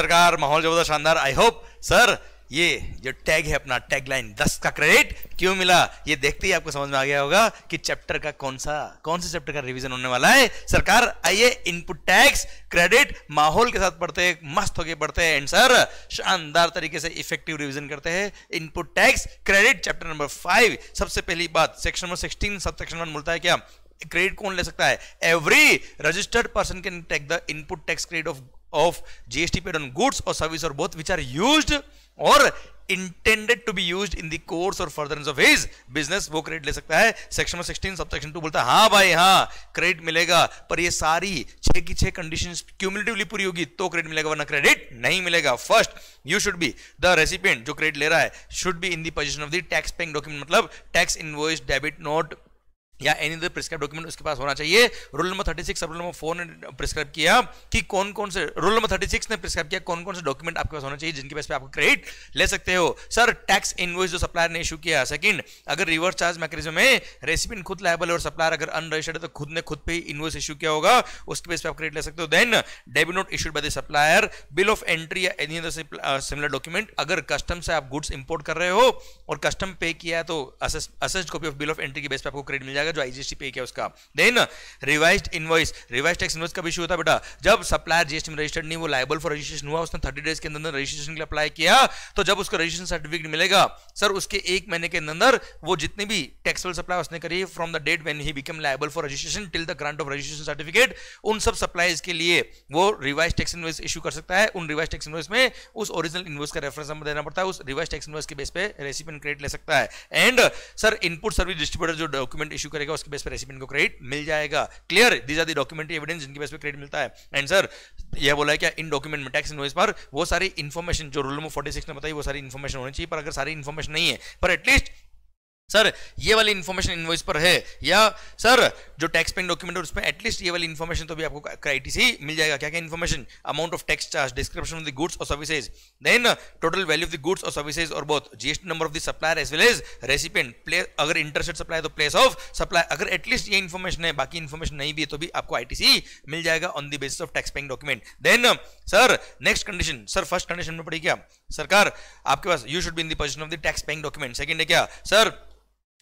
सरकार माहौल जबरदस्त शानदार आई होप सर ये जो टैग है अपना टैग लाइन दस का क्रेडिट क्यों मिला ये देखते ही आपको समझ में आ गया होगा कि चैप्टर का कौन सा कौन से चैप्टर का रिवीजन होने वाला है सरकार आइए इनपुट टैक्स क्रेडिट माहौल के साथ पढ़ते हैं मस्त होके पढ़ते हैं एंड सर शानदार तरीके से इफेक्टिव रिवीजन करते हैं input tax credit chapter number five सबसे पहली बात सेक्शन नंबर सिक्सटीन सब सेक्शन वन बोलता है क्या क्रेडिट कौन ले सकता है every registered person can take the input tax credit of of GST paid on goods or service or both which are used or intended to be used in the course or furtherance of his business वो credit ले सकता है section में 16 sub section 2 बोलता है हाँ भाई हाँ क्रेडिट मिलेगा पर ये सारी छह की छह कंडीशन क्यूमुलेटिवली पूरी होगी तो क्रेडिट मिलेगा वरना क्रेडिट नहीं मिलेगा first you should be the recipient जो क्रेडिट ले रहा है should be in the position of the tax paying document मतलब टैक्स इनवॉइस डेबिट नोट या एनी अदर प्रिस्क्राइब डॉक्यूमेंट उसके पास होना चाहिए rule number thirty six rule number four ने प्रिस्क्राइब किया कि कौन कौन से रूल नंबर थर्टी सिक्स ने प्रिस्क्राइब किया कौन कौन से डॉक्यूमेंट आपके पास होना चाहिए जिनके पास पे आप क्रेडिट ले सकते हो सर टैक्स इनवॉइस जो सप्लायर ने इशू किया सेकंड अगर रिवर्स चार्ज मैकेनिज्म में रेसिपिन खुद लाइबल और सप्लायर अगर अनरजिस्टर्ड है तो खुद ने खुद पे इनवॉइस इशू किया होगा उसके बेस पे आप क्रेडिट ले सकते हो then debit note issued by the supplier bill of entry या एनी अदर सिमिलर डॉक्यूमेंट अगर कस्टम से आप गुड्स इंपोर्ट कर रहे हो और कस्टम तो पे किया तो assessed copy of bill of entry के बेस पर आपको क्रेडिट मिल जाएगा जो आईजीएसटी पे किया उसका then revise invoice revise tax invoice का इशू होता बेटा जब सप्लायर जीएसटी में रजिस्टर्ड नहीं वो लाइबल फॉर रजिस्ट्रेशन हुआ उसने थर्टी डेज के अंदर रजिस्ट्रेशन के लिए अप्लाई किया तो जब उसको रजिस्ट्रेशन सर्टिफिकेट मिलेगा सर उसके एक महीने के अंदर वो जितने भी टैक्स सप्लाई उसने करी from the date when he become liable for registration till the grant of registration certificate उन सब सप्लाईज के लिए वो रिवाइज टैक्स इनवॉइस इशू कर सकता है उन रिवाइज टैक्स इनवॉइस में उस ओरिजिनल इनवॉइस का रेफरेंस नंबर देना पड़ता है उस रिवाइज टैक्स इनवॉइस के बेस पे रेसिपिएंट क्रेडिट ले सकता है and sir input service distributor जो डॉक्यूमेंट इशू करे करेगा उसके बेस पर रेसिपेंट को क्रेडिट मिल जाएगा clear these are the documentary evidence जिनके बेस पर क्रेडिट मिलता है एंड सर यह बोला है क्या इन डॉक्यूमेंट में टैक्स इनवॉइस पर वो सारी इन्फॉर्मेशन जो रूल नंबर फोर्टी सिक्स ने बताई वो सारी इन्फॉर्मेशन होनी चाहिए पर अगर सारी इन्फॉर्मेशन नहीं है पर एटलीस्ट सर ये वाली इन्फॉर्मेशन इन्वॉइस पर है या सर जो टैक्स पेइंग डॉक्यूमेंट है उसमें एटलीस्ट ये वाली इन्फॉर्मेशन तो भी आपको क्राइटी से मिल जाएगा क्या क्या information amount of tax charge description of the goods और services then total value of the goods और सर्विसेज और both GST number of the supplier as well as recipient place अगर इंटरसेट सप्लाई तो प्लेस ऑफ सप्लाई अगर at least ये information है बाकी information नहीं भी है तो भी आपको आईटीसी मिल जाएगा on the basis of tax paying document then sir next condition sir first condition में पड़ी क्या सरकार आपके पास you should be in the position of the tax paying document second है क्या सर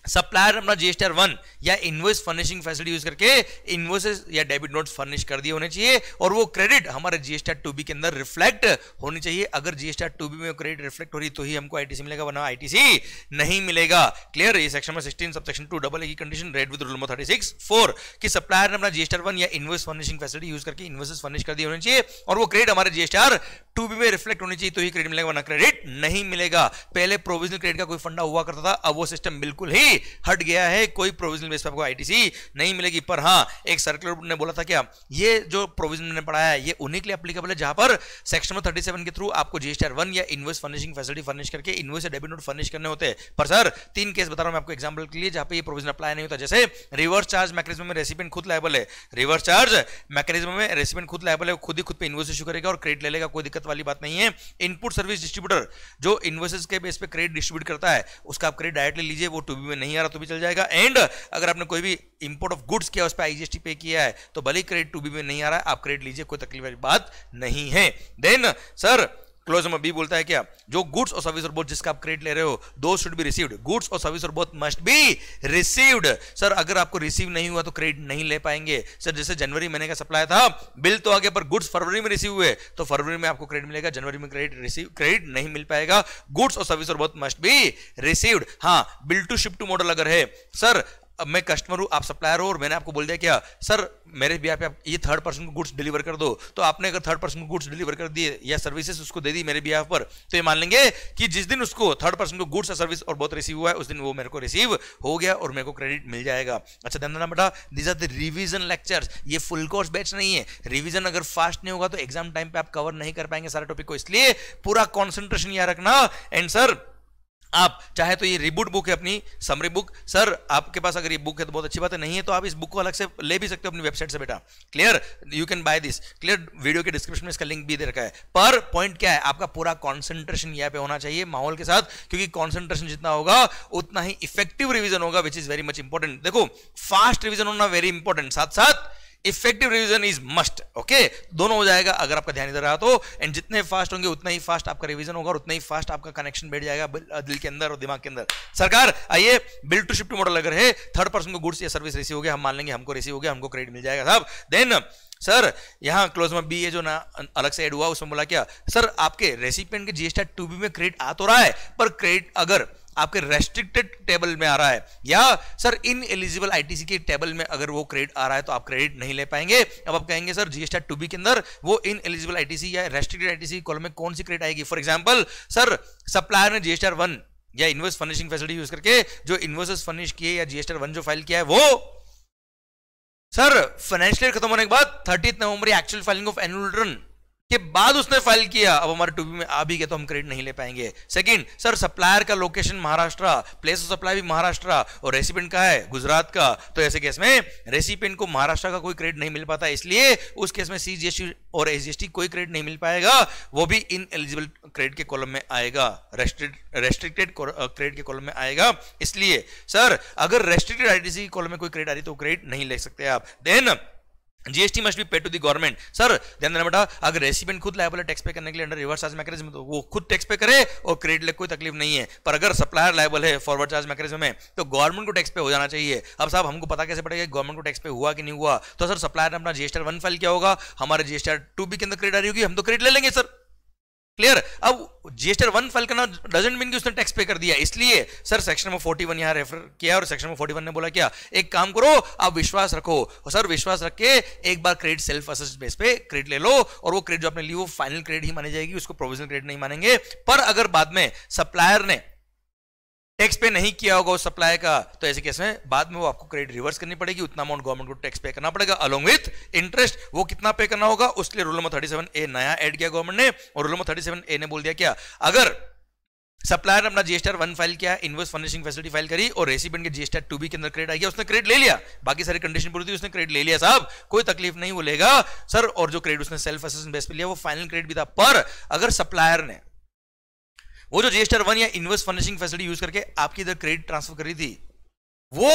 सप्लायर अपना जीएसटीआर वन या इन्वॉइस फर्निशिंग फैसिलिटी यूज करके इन्वॉइसेस या डेबिट नोट्स फर्निश कर दिए होने चाहिए और वो क्रेडिट हमारे जीएसटीआर टू बी के अंदर रिफ्लेक्ट होनी चाहिए अगर जीएसटीआर टू बी में क्रेडिट रिफ्लेक्ट हो रही तो ही हमको आईटीसी मिलेगा वरना आईटीसी नहीं मिलेगा क्लियर ये सेक्शन में sixteen sub section two double की condition read with rule number thirty six four की सप्लायर ने अपना जीएसटीआर वन या इन्वॉइस फर्निशिंग फैसिलिटी यूज करके इन्वॉइसेस फर्निश कर दिए होने चाहिए और वो क्रेडिट हमारे जीएसटीआर टू बी में रिफ्लेक्ट होनी चाहिए तो ही क्रेडिट मिलेगा वरना क्रेडिट नहीं मिलेगा पहले प्रोविजनल क्रेडिट का कोई फंडा हुआ करता था अब वो सिस्टम बिल्कुल ही आईटीसी हट गया है कोई प्रोविजनल बेस पर आपको आईटीसी नहीं मिलेगी पर हाँ एक सर्कुलर ने बोला था क्या ये जो प्रोविजन ने पढ़ाया है ये उन्हीं के लिए एप्लीकेबल है जहां पर सेक्शन नंबर थर्टी सेवन के थ्रू आपको जीएसटीआर वन या इन्वेस्ट फर्निशिंग फैसिलिटी फर्निश करके इन्वेस्ट डेबिट नोट फर्निश करने होते हैं पर सर तीन केस बता रहा हूं मैं आपको एग्जाम्पल के लिए जहां पर प्रोविजन अप्लाई नहीं होता जैसे रिवर्स चार्ज मैकेजम में रेसिपेंट खुद लाइबल है रिवर्स चार्ज मैकेजम में रेसिपेंट खुद लाइबल है खुद ही खुद पर इन्वेस्ट इशू करेगा और क्रेडिट ले लेगा कोई दिक्कत वाली बात नहीं है इनपुट सर्विस डिस्ट्रीब्यूटर जो इन्वेस्ट के बेस पे क्रेडिट डिस्ट्रीब्यूट करता है उसका आप क्रेडिट डायरेक्टली लीजिए वो टू बी में नहीं आ रहा तो भी चल जाएगा एंड अगर आपने कोई भी इंपोर्ट ऑफ गुड्स किया उस पर आईजीएसटी पे किया है तो भले क्रेडिट टू बी में नहीं आ रहा है आप क्रेडिट लीजिए कोई तकलीफ वाली बात नहीं है देन सर क्लोज में बी बोलता है क्या जो गुड्स और सर्विस और बोथ जिसका आप क्रेडिट ले रहे हो दो शुड बी रिसीव्ड गुड्स और सर्विस और both must be received sir अगर आपको रिसीव नहीं हुआ तो क्रेडिट नहीं ले पाएंगे सर जैसे जनवरी महीने का सप्लाई था बिल तो आगे पर गुड्स फरवरी में रिसीव हुए तो फरवरी में आपको क्रेडिट मिलेगा जनवरी में क्रेडिट रिसीव क्रेडिट नहीं मिल पाएगा गुड्स और सर्विस और बोथ मस्ट बी रिसीव्ड हाँ bill to ship to model अगर है सर मैं कस्टमर हूँ आप सप्लायर हो और मैंने आपको बोल दिया क्या हाँ, सर मेरे भी आप ये थर्ड पर्सन को गुड्स डिलीवर कर दो तो आपने अगर थर्ड पर्सन को गुड्स डिलीवर कर दिए या सर्विसेज उसको दे दी मेरे भी पर तो ये मान लेंगे कि जिस दिन उसको थर्ड पर्सन को गुड्स सर्विस और बहुत रिसीव हुआ है उस दिन वो मेरे को रिसीव हो गया और मेरे को क्रेडिट मिल जाएगा अच्छा ध्यान देना बेटा this are the revision lectures ये फुल कोर्स बैच नहीं है रिविजन अगर फास्ट नहीं होगा तो एग्जाम टाइम पर आप कवर नहीं कर पाएंगे सारे टॉपिक को इसलिए पूरा कॉन्सेंट्रेशन यहाँ रखना एंड सर आप चाहे तो ये रिबूट बुक है अपनी समरी बुक सर आपके पास अगर ये बुक है तो बहुत अच्छी बात है नहीं है तो आप इस बुक को अलग से ले भी सकते हो अपनी वेबसाइट से बेटा clear you can buy this clear video के डिस्क्रिप्शन में इसका लिंक भी दे रखा है पर पॉइंट क्या है आपका पूरा कॉन्सेंट्रेशन यहाँ पे होना चाहिए माहौल के साथ क्योंकि कॉन्सेंट्रेशन जितना होगा उतना ही इफेक्टिव रिविजन होगा which is very much important देखो फास्ट रिविजन होना वेरी इंपॉर्टेंट साथ साथ effective revision is must okay दोनों हो जाएगा अगर आपका ध्यान इधर रहा तो एंड जितने फास्ट होंगे उतना ही फास्ट आपका रिविजन होगा और उतना ही फास्ट आपका कनेक्शन बैठ जाएगा दिल के अंदर और दिमाग के अंदर सरकार आइए बिल टू शिफ्ट मॉडल अगर है थर्ड पर्सन को गुड्स या सर्विस रिसीव हो गया हम मान लेंगे हमको रिसीव हो गया हमको क्रेडिट मिल जाएगा साहब देन सर यहाँ क्लोज में बी ए जो ना अलग से एड हुआ उसमें बोला क्या सर आपके रेसिपेंट के जीएसटी टू बी में क्रेडिट आ तो रहा है पर क्रेडिट अगर आपके रेस्ट्रिक्टेड टेबल में आ रहा है या सर इन एलिजिबल आईटीसी के टेबल में अगर वो क्रेडिट आ रहा है तो आप क्रेडिट नहीं ले पाएंगे अब आप कहेंगे सर जीएसटी टू बी के अंदर वो इन एलिजिबल आईटीसी या रेस्ट्रिक्टेड आईटीसी कॉलम में कौन सी क्रेडिट आएगी फॉर एग्जाम्पल सर सप्लायर ने जीएसटी वन या इन्वर्स फर्निशिंग फैसिलिटी यूज करके जो इनवर्स फर्निश किए या जीएसटी वन जो फाइल किया है वो सर फाइनेंशियल खत्म होने के बाद thirty November actual filing of annual return के बाद उसने फाइल किया अब हमारे टूबी में आ भी गया तो हम क्रेडिट नहीं ले पाएंगे सेकंड सर सप्लायर का location Maharashtra place of supply भी महाराष्ट्र और रेसिपेंट का है गुजरात का तो ऐसे केस में रेसिपेंट को महाराष्ट्र का कोई क्रेडिट नहीं मिल पाता इसलिए उस केस में सीजीएसटी और एसजीएसटी कोई क्रेडिट नहीं मिल पाएगा वो भी इन एलिजिबल क्रेडिट के कॉलम में आएगा रेस्ट्रिक्टेड क्रेडिट uh, के कॉलम में आएगा इसलिए सर अगर रेस्ट्रिक्टेड के कॉलम में कोई क्रेडिट आ रही तो क्रेडिट नहीं ले सकते आप देन जीएसटी मस्ट भी पे टू दी गवर्नमेंट सर ध्यान देना बेटा अगर रेसिपेंट खुद लाइबल है टैक्स पे करने के लिए अंडर रिवर्स चार्ज मैकेनिज्म तो वो खुद टैक्स पे करे और क्रेडिट लेक कोई तकलीफ नहीं है पर अगर सप्लायर लाइबल है फॉरवर्ड चार्ज मैकेनिज्म में तो गवर्नमेंट को टैक्स पे हो जाना चाहिए अब साहब हमको पता कैसे पड़ेगा गवर्नमेंट को टैक्स पे हुआ कि नहीं हुआ तो सर सप्लायर ने अपना जीएसटर वन फाइल किया होगा हमारे जीएसटर टू भी के अंदर क्रेडिट आ रही होगी हम तो क्रेडिट ले लेंगे सर क्लियर अब जीएसटी वन फाइल करना डजेंट मीन कि उसने टैक्स पे कर दिया इसलिए सर सेक्शन नंबर वन यहां रेफर किया और सेक्शन नंबर वन ने बोला क्या एक काम करो आप विश्वास रखो और सर विश्वास रख के एक बार क्रेडिट सेल्फ असेस बेस पे क्रेडिट ले लो और वो क्रेडिट जो आपने ली वो फाइनल क्रेडिट ही मानी जाएगी उसको प्रोविजनल क्रेडिट नहीं मानेंगे पर अगर बाद में सप्लायर ने टैक्स पे नहीं किया होगा उस सप्लाई का तो ऐसे केस में बाद में वो आपको क्रेडिट रिवर्स करनी पड़ेगी उतना अमाउंट गवर्नमेंट को टैक्स पे करना पड़ेगा अलोंग विथ इंटरेस्ट वो कितना पे करना होगा उसके लिए rule number thirty seven A नया एड किया गवर्नमेंट ने और rule number thirty seven A ने बोल दिया क्या अगर सप्लायर ने अपना जीएसटी वन फाइल किया इनवर्स फर्निशिंग फैसिलिटी फाइल करी और रेसिपेंट के जीएसटी टू बी के अंदर क्रेडिट आ गया उसने क्रेडिट ले लिया बाकी सारी कंडीशन पूरी थी उसने क्रेडिट ले लिया साहब कोई तकलीफ नहीं वो लेगा सर और जो क्रेडिट उसने सेल्फ असेसमेंट बेस पे लिया वो फाइनल क्रेडिट भी था पर अगर सप्लायर ने वो जो रजिस्टर वन या इन्वर्स फर्निशिंग फैसिलिटी यूज करके आपकी इधर क्रेडिट ट्रांसफर करी थी वो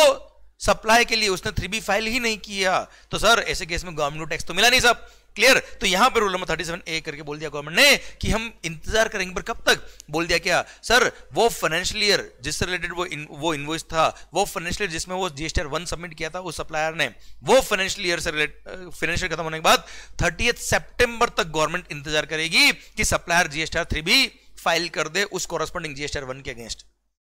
सप्लाई के लिए उसने थ्री बी फाइल ही नहीं किया तो सर ऐसे केस में गवर्नमेंट को टैक्स तो मिला नहीं सब क्लियर तो यहां पर rule number thirty seven A करके बोल दिया गवर्नमेंट ने कि हम इंतजार करेंगे पर कब तक बोल दिया क्या सर वो फाइनेंशियल ईयर जिससे रिलेटेड वो इन, वो इन्वॉइस था वो फाइनेंशियल ईयर जिसमें वो जीएसटी वन सबमिट किया था उस सप्लायर ने वो फाइनेंशियल ईयर से रिलेटेड फाइनेंशियल खत्म होने के बाद थर्टी सेप्टेंबर तक गवर्नमेंट इंतजार करेगी कि supplier GST three B file कर दे उस कॉरस्पॉन्डिंग जीएसटी वन के अगेंस्ट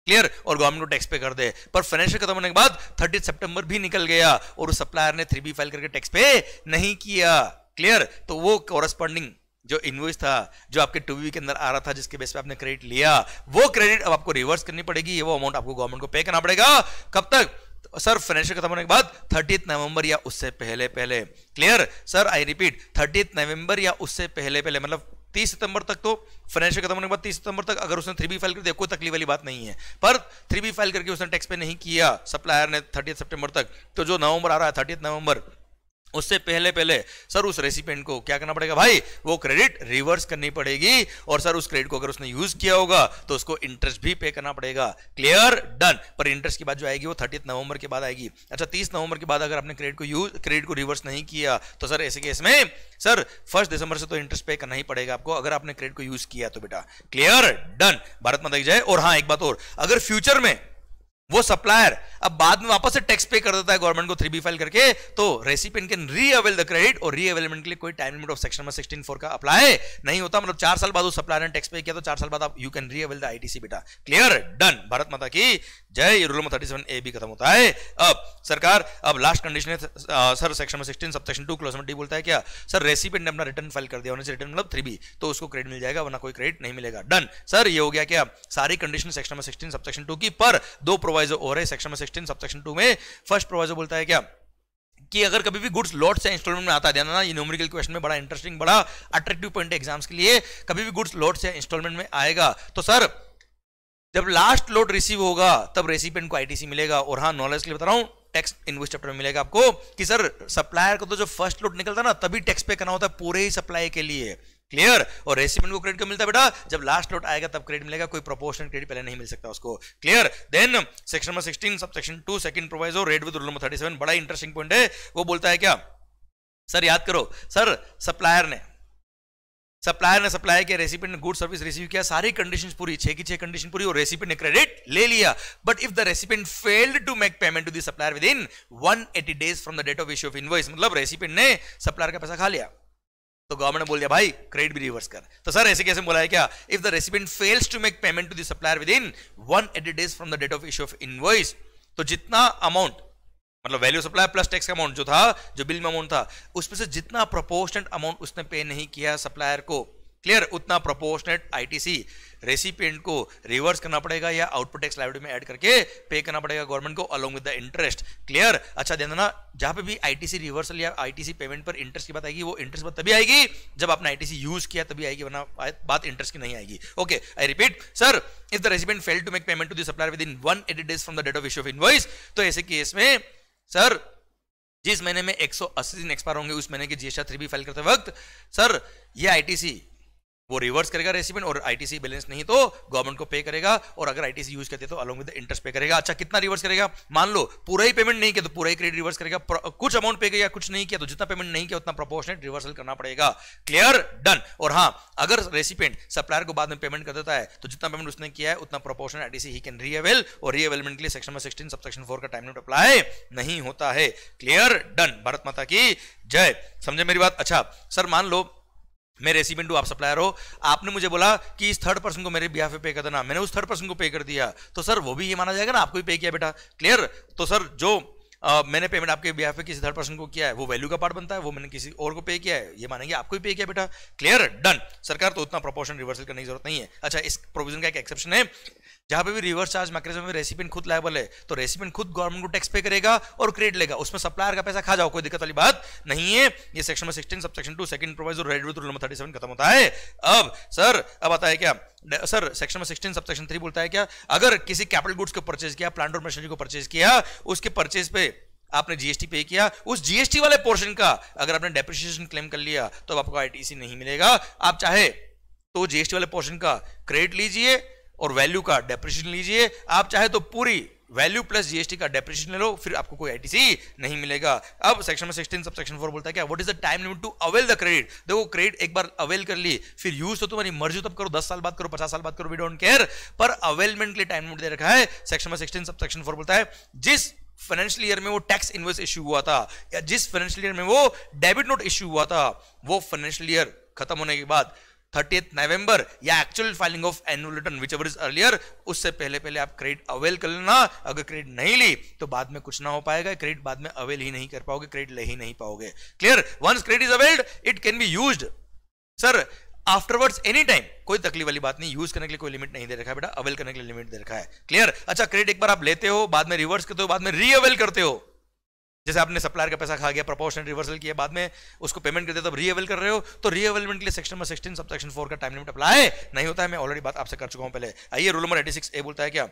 क्लियर और गवर्नमेंट को टैक्स पे कर दे पर फाइनेंशियल खत्म होने के बाद थर्टी सितंबर भी निकल गया और उस सप्लायर ने थ्री बी फाइल करके टैक्स पे नहीं किया क्लियर तो वो कॉरस्पॉन्डिंग जो इन्वॉइस था जो आपके टू के अंदर आ रहा था जिसके बेस पे आपने क्रेडिट लिया वो क्रेडिट अब आपको रिवर्स करनी पड़ेगी वो अमाउंट आपको गवर्नमेंट को पे करना पड़ेगा कब तक तो सर फाइनेंशियल खत्म होने के बाद थर्टीथ नवंबर या उससे पहले पहले clear sir I repeat thirtieth November या उससे पहले पहले मतलब 30 सितंबर तक तो फाइनेंशियल खत्म होने के बाद तीस सितंबर तक अगर उसने थ्री बी फाइल कर दिया कोई तकलीफ वाली बात नहीं है पर थ्री बी फाइल करके उसने टैक्स पे नहीं किया सप्लायर ने थर्टी सितंबर तक तो जो नवंबर आ रहा है थर्टी नवंबर उससे पहले पहले सर उस रेसिपेंट को क्या करना पड़ेगा भाई वो क्रेडिट रिवर्स करनी पड़ेगी और सर उस क्रेडिट को अगर उसने यूज किया होगा तो उसको इंटरेस्ट भी पे करना पड़ेगा क्लियर डन पर इंटरेस्ट की बात जो आएगी वो थर्टी नवंबर के बाद आएगी अच्छा तीस नवंबर के बाद अगर आपने क्रेडिट को यूज क्रेडिट को रिवर्स नहीं किया तो सर ऐसे केस में सर फर्स्ट दिसंबर से तो इंटरेस्ट पे करना ही पड़ेगा आपको अगर आपने क्रेडिट को यूज किया तो बेटा क्लियर डन भारत माता की जाए और हाँ एक बात और अगर फ्यूचर में वो सप्लायर अब बाद में वापस से टैक्स पे कर देता है गवर्नमेंट को थ्री बी फाइल करके तो recipient can re avail the credit और री अवेलमेंट के लिए कोई time limit of section number sixteen four का अप्लाई नहीं होता मतलब चार साल बाद उस सप्लायर ने टैक्स पे किया तो चार साल बाद आप you can re avail the ITC बेटा क्लियर डन भारत माता की जय rule number thirty seven A भी खत्म होता है अब सरकार अब लास्ट कंडीशन है सर सेक्शन में sixteen sub section two clause में डी बोलता है क्या सर रेसिपेंट ने अपना रिटर्न फाइल कर दिया उन्हें रिटर्न मतलब थ्री बी तो उसको क्रेडिट मिल जाएगा वरना कोई क्रेडिट नहीं मिलेगा डन सर ये हो गया क्या सारी condition section number sixteen sub section two की पर दो प्रोवाइड प्रोवाइजो और है section number sixteen sub section two में फर्स्ट प्रोवाइजो बोलता है क्या कि अगर कभी भी गुड्स लॉट से इंस्टॉलमेंट में आता है ना ये न्यूमेरिकल क्वेश्चन में बड़ा इंटरेस्टिंग बड़ा अट्रैक्टिव पॉइंट है एग्जाम्स के लिए कभी भी गुड्स लॉट से इंस्टॉलमेंट में आएगा तो सर जब लास्ट लोड रिसीव होगा तब रेसिपेंट को आईटीसी मिलेगा और हाँ नॉलेज के लिए बता रहा हूं टैक्स इनवॉइस चैप्टर में मिलेगा आपको कि सर सप्लायर को तो जो फर्स्ट लोड निकलता है ना तभी टैक्स पे करना होता है पूरे ही सप्लाई के लिए क्लियर और रेसिपेंट को क्रेडिट क्यों मिलता है बेटा जब लास्ट लोट आएगा तब क्रेडिट मिलेगा कोई प्रोपोर्शन क्रेडिट पहले नहीं मिल सकता उसको clear then section number sixteen sub section two second proviso read with rule number thirty seven बड़ा इंटरेस्टिंग पॉइंट है वो बोलता है क्या सर याद करो सर सप्लायर ने सप्लायर ने सप्लाई किया रेसिपेंट ने गुड सर्विस रिसीव किया सारी कंडीशन पूरी छह की छह कंडीशन पूरी और रेसिपेंट ने क्रेडिट ले लिया but if the recipient failed to make payment to the supplier within 180 days from the date of issue of invoice मतलब रेसिपेंट ने सप्लायर का पैसा खा लिया तो गवर्नमेंट ने बोल दिया भाई क्रेडिट भी रिवर्स कर तो सर ऐसे कैसे बोला है क्या if the recipient fails to make payment to the supplier within one eighty days from the date of issue of invoice तो जितना अमाउंट मतलब value supplier plus tax amount जो था जो बिल में अमाउंट था उसमें से जितना प्रोपोर्शनेट अमाउंट उसने पे नहीं किया सप्लायर को क्लियर उतना प्रोपोर्शनेट आईटीसी रेसिपेंट को रिवर्स करना पड़ेगा या आउटपुट टैक्स लाइब्रेरी में ऐड करके पे करना पड़ेगा गवर्नमेंट को along with the interest clear अच्छा ध्यान देना जहां पे भी आईटीसी रिवर्सल या आईटीसी पेमेंट पर इंटरेस्ट की बात आएगी वो इंटरेस्ट बात तभी आएगी जब आपने आईटीसी यूज किया तभी आएगी वरना बात इंटरेस्ट की नहीं आएगी okay I repeat sir if the recipient fail to make payment to the supplier within one eighty days from the date of issue of invoice तो ऐसे केस में सर जिस महीने में 180 दिन एक्सपायर होंगे उस महीने की जीएसटी थ्री भी फाइल करते वक्त सर ये आईटीसी वो रिवर्स करेगा रेसिपेंट और आईटीसी बैलेंस नहीं तो गवर्नमेंट को पे करेगा और अगर आईटीसी यूज करते तो अलोंग विद इंटरेस्ट पे करेगा अच्छा कितना रिवर्स करेगा मान लो पूरा ही पेमेंट नहीं किया तो पूरा ही क्रेडिट रिवर्स करेगा कुछ अमाउंट पे किया कुछ नहीं किया तो जितना पेमेंट नहीं किया उतना प्रपोशन रिवर्सल करना पड़ेगा क्लियर डन और हाँ अगर रेसिपेंट सप्लायर को बाद में पेमेंट कर देता है तो जितना पेमेंट उसने किया है उतना प्रोपोर्शनेट आईटीसी ही कैन रीअवेल और रीअवेलमेंट के लिए सेक्शन सिक्सटीन सबसेक्शन फोर का टाइम लिमिट अप्लाई नहीं होता है क्लियर डन भारत माता की जय समझे मेरी बात अच्छा सर मान लो मैं रेसी बिंडू आप सप्लायर हो आपने मुझे बोला कि इस थर्ड पर्सन को मेरे बिहाफ पे पे कर देना मैंने उस थर्ड पर्सन को पे कर दिया तो सर वो भी ये माना जाएगा ना आपको भी पे किया बेटा क्लियर तो सर जो आ, मैंने पेमेंट आपके बिहाफ पे किसी थर्ड पर्सन को किया है वो वैल्यू का पार्ट बनता है वो मैंने किसी और को पे किया है ये मानेंगे आपको भी पे किया बेटा क्लियर डन सरकार तो उतना प्रोपोर्शन रिवर्सल करने की जरूरत नहीं है अच्छा इस प्रोविजन का एक एक्सेप्शन है जहां पे भी रिवर्स चार्ज मैकेनिज्म में रेसिपेंट खुद लाइबल है तो रेसिपेंट खुद गवर्नमेंट को टैक्स पे करेगा और क्रेडिट लेगा उसमें सप्लायर का पैसा खा जाओ कोई दिक्कत वाली बात नहीं है ये सेक्शन में sixteen sub section two second proviso read with number thirty seven खत्म होता है अब सर अब आता है क्या सर सेक्शन में सिक्सटीन सब सेक्शन थ्री बोलता है क्या अगर किसी कैपिटल गुड्स को परचेज किया प्लांट और मशीनरी को परचेज किया उसके परचेज पे आपने जीएसटी पे किया उस जीएसटी वाले पोर्शन का अगर आपने डेप्रिशिएशन क्लेम कर लिया तो आपको आईटीसी नहीं मिलेगा आप चाहे तो जीएसटी वाले पोर्शन का क्रेडिट लीजिए और वैल्यू का डेप्रेशन लीजिए आप चाहे तो पूरी वैल्यू प्लस जीएसटी का डेप्रेशन ले लो फिर आपको कोई आईटीसी नहीं मिलेगा अब सेक्शन में सिक्सटीन सब सेक्शन फोर बोलता है क्या what is the time limit to avail the credit देखो क्रेडिट एक बार अवेल कर ली फिर यूज तो तुम्हारी मर्जी तब करो दस साल बाद करो पचास साल बाद करो वी डोंट केयर पर अवेलमेंट के लिए टाइम लिमिट दे रखा है सेक्शन में सिक्सटीन सब सेक्शन फोर बोलता है जिस फाइनेंशियल ईयर में वो टैक्स इन्वेस्ट इश्यू हुआ था या जिस फाइनेंशियल ईयर में वो डेबिट नोट इश्यू हुआ था वो फाइनेंशियल ईयर खत्म होने के बाद थर्टी नवंबर या actual filing of annual return whichever is earlier उससे पहले पहले आप क्रेडिट अवेल कर लेना अगर क्रेडिट नहीं ली तो बाद में कुछ ना हो पाएगा क्रेडिट बाद में अवेल ही नहीं कर पाओगे क्रेडिट ले ही नहीं पाओगे clear once credit is availed it can be use sir afterwards any time कोई तकलीफ वाली बात नहीं यूज करने के लिए कोई लिमिट नहीं दे रखा है बेटा अवेल करने के लिए लिमिट दे रखा है क्लियर अच्छा क्रेडिट एक बार आप लेते हो बाद में रिवर्स करते हो बाद में रीअवेल करते हो जैसे आपने सप्लायर का पैसा खा गया प्रोपोर्शन रिवर्सल किया बाद में उसको पेमेंट कर दिया तो रीअवेल कर रहे हो तो रीअवेलमेंट के लिए सेक्शन नंबर सिक्सटीन सब सेक्शन फोर का टाइम लिमिट अप्लाई नहीं होता है मैं ऑलरेडी बात आपसे कर चुका हूं पहले आइए रूल नंबर एटी ए बोलता है क्या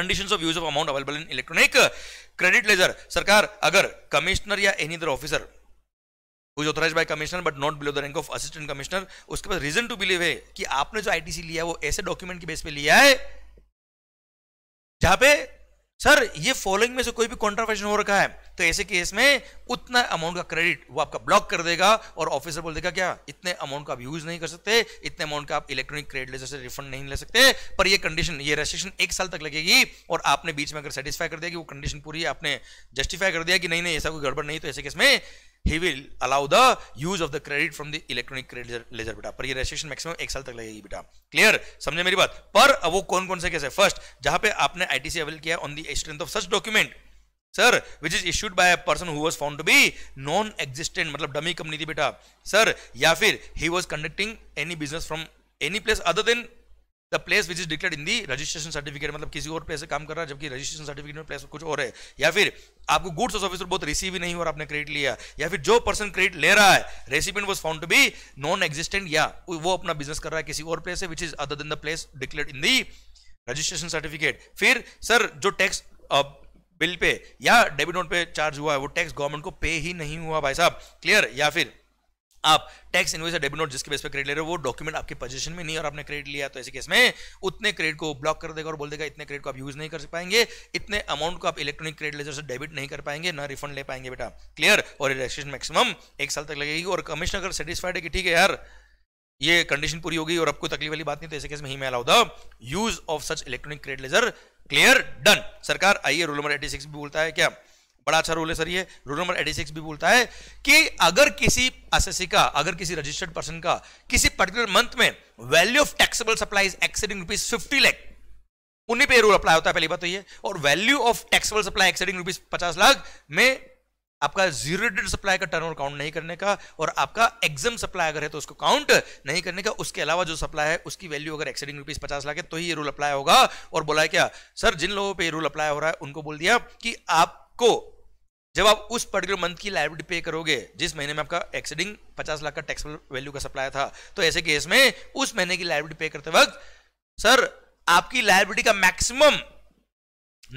conditions of use of amount available in electronic credit ledger सरकार अगर कमिश्नर या any other officer is authorise by commissioner but not below the rank of assistant commissioner उसके पास रीजन टू बिलीव है कि आपने जो आईटीसी लिया है वो ऐसे डॉक्यूमेंट के बेस पे लिया है जहां पे सर ये फॉलोइंग में से कोई भी कॉन्ट्रावेशन हो रखा है तो ऐसे केस में उतना अमाउंट का क्रेडिट वो आपका ब्लॉक कर देगा और ऑफिसर बोल देगा क्या इतने अमाउंट का आप यूज नहीं कर सकते इतने अमाउंट का आप इलेक्ट्रॉनिक क्रेडिट ले सकते रिफंड नहीं ले सकते पर ये कंडीशन ये रेस्ट्रिक्शन एक साल तक लगेगी और आपने बीच में अगर सेटिस्फाई कर दिया कि वो कंडीशन पूरी आपने जस्टिफाई कर दिया कि नहीं नहीं ऐसा कोई गड़बड़ नहीं तो ऐसे केस में he will allow the use of the credit from the electronic credit ledger बेटा पर ये रजिस्ट्रेशन मैक्सिमम एक साल तक लगेगी बेटा क्लियर समझे मेरी बात पर अब वो कौन कौन से कैसे फर्स्ट जहां पे आपने आईटीसी अवेल किया on the strength of such document sir which is issued by a person who was found to be non existent मतलब डमी कंपनी थी बेटा सर या फिर he was conducting any business from any place other than place which is declare in the registration certificate मतलब किसी और place से काम कर रहा है जबकि रजिस्ट्रेशन सर्टिफिकेट में प्लेस कुछ और है या फिर आपको गुड्स और सर्विस बहुत रिसीव ही नहीं और आपने क्रेडिट लिया या फिर जो पर्सन क्रेडिट ले रहा है recipient was found to be non existent या वो अपना बिजनेस कर रहा है किसी और प्लेस से which is other than the place declare in the registration certificate फिर सर जो टैक्स बिल uh, पे या डेबिट नोट पे चार्ज हुआ है वो टैक्स गवर्नमेंट को पे ही नहीं हुआ भाई साहब क्लियर या फिर आप टैक्स इनवॉइस या डेबिट नोट जिसके बेस पर क्रेडिट ले रहे हो वो डॉक्यूमेंट आपके पोजीशन में नहीं और आपने क्रेडिट लिया तो ऐसे केस में उतने क्रेडिट को ब्लॉक कर देगा और बोल देगा इतने क्रेडिट को आप यूज नहीं कर पाएंगे इतने अमाउंट को आप इलेक्ट्रॉनिक क्रेडिट लेजर से डेबिट नहीं कर पाएंगे ना रिफंड ले पाएंगे बेटा क्लियर और रजिस्ट्रेशन मैक्सिमम एक साल तक लगेगी और कमिश्नर अगर सेटिस्फाइड है कि ठीक है यार ये कंडीशन पूरी होगी और आपको तकलीफ वाली बात नहीं तो ऐसे केस में he may allow the use of such electronic credit ledger clear done सरकार आइए रूल नंबर एटी सिक्स भी बोलता है क्या बड़ा अच्छा रूल है सर ये रूल नंबर 86 भी बोलता है कि अगर किसी एस का अगर किसी रजिस्टर्ड पर्सन का किसी पर्टिकुलर मंथ में value of taxable supply exceeding rupees fifty lakh उन्हीं पे रूल अप्लाई होता है पहली बात तो ये और value of taxable supply exceeding rupees पचास लाख में आपका जीरो रेटेड सप्लाई का टर्नओवर काउंट नहीं करने का और आपका एग्जाम सप्लाई अगर है तो उसको काउंट नहीं करने का उसके अलावा जो सप्लाई है उसकी वैल्यू अगर एक्सीडिंग रुपीज पचास लाख है तो ही ये रूल अप्लाई होगा और बोला क्या सर जिन लोगों पर रूल अप्लाई हो रहा है उनको बोल दिया कि आपको जब आप उस पर्टिकुलर मंथ की लाइबिलिटी पे करोगे जिस महीने में आपका एक्सीडिंग पचास लाख का टैक्स वैल्यू का सप्लाई था तो ऐसे केस में उस महीने की लाइबिलिटी पे करते वक्त सर आपकी लाइबिलिटी का मैक्सिमम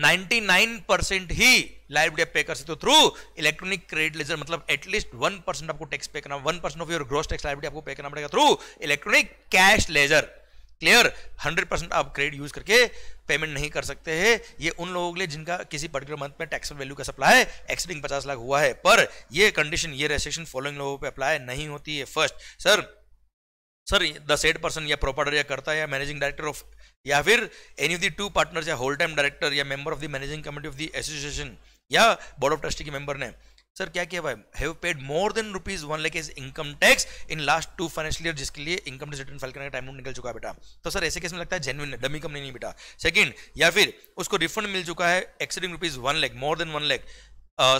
99 परसेंट ही लाइबिलिटी पे कर सकते हो थ्रू इलेक्ट्रॉनिक क्रेडिट लेजर मतलब एटलीस्ट वन परसेंट आपको टैक्स पे करना one percent of your gross tax liability आपको पे करना पड़ेगा through electronic cash ledger clear 100 percent आप क्रेडिट यूज करके पेमेंट नहीं कर सकते हैं ये उन लोगों के लिए जिनका किसी पर्टिकुलर मंथ में टैक्स वैल्यू का सप्लाई एक्सीडिंग पचास लाख हुआ है पर ये कंडीशन ये रेस्ट्रिक्शन फॉलोइंग लोगों पे अप्लाई नहीं होती है first sir sir the said person या प्रोपर्टर या करता है या मैनेजिंग डायरेक्टर ऑफ या फिर any of the two partners या होल टाइम डायरेक्टर या member of the managing committee of the association या बोर्ड ऑफ ट्रस्टी के मेंबर ने सर क्या किया भाई have paid more than rupees one lakh is income tax in last two financial year जिसके लिए इनकम टैक्स रिटर्न फाइल करने का टाइम निकल चुका है बेटा तो सर ऐसे केस में लगता है जेनविन डमी कंपनी नहीं बेटा सेकंड या फिर उसको रिफंड मिल चुका है exceeding rupees one lakh more than one lakh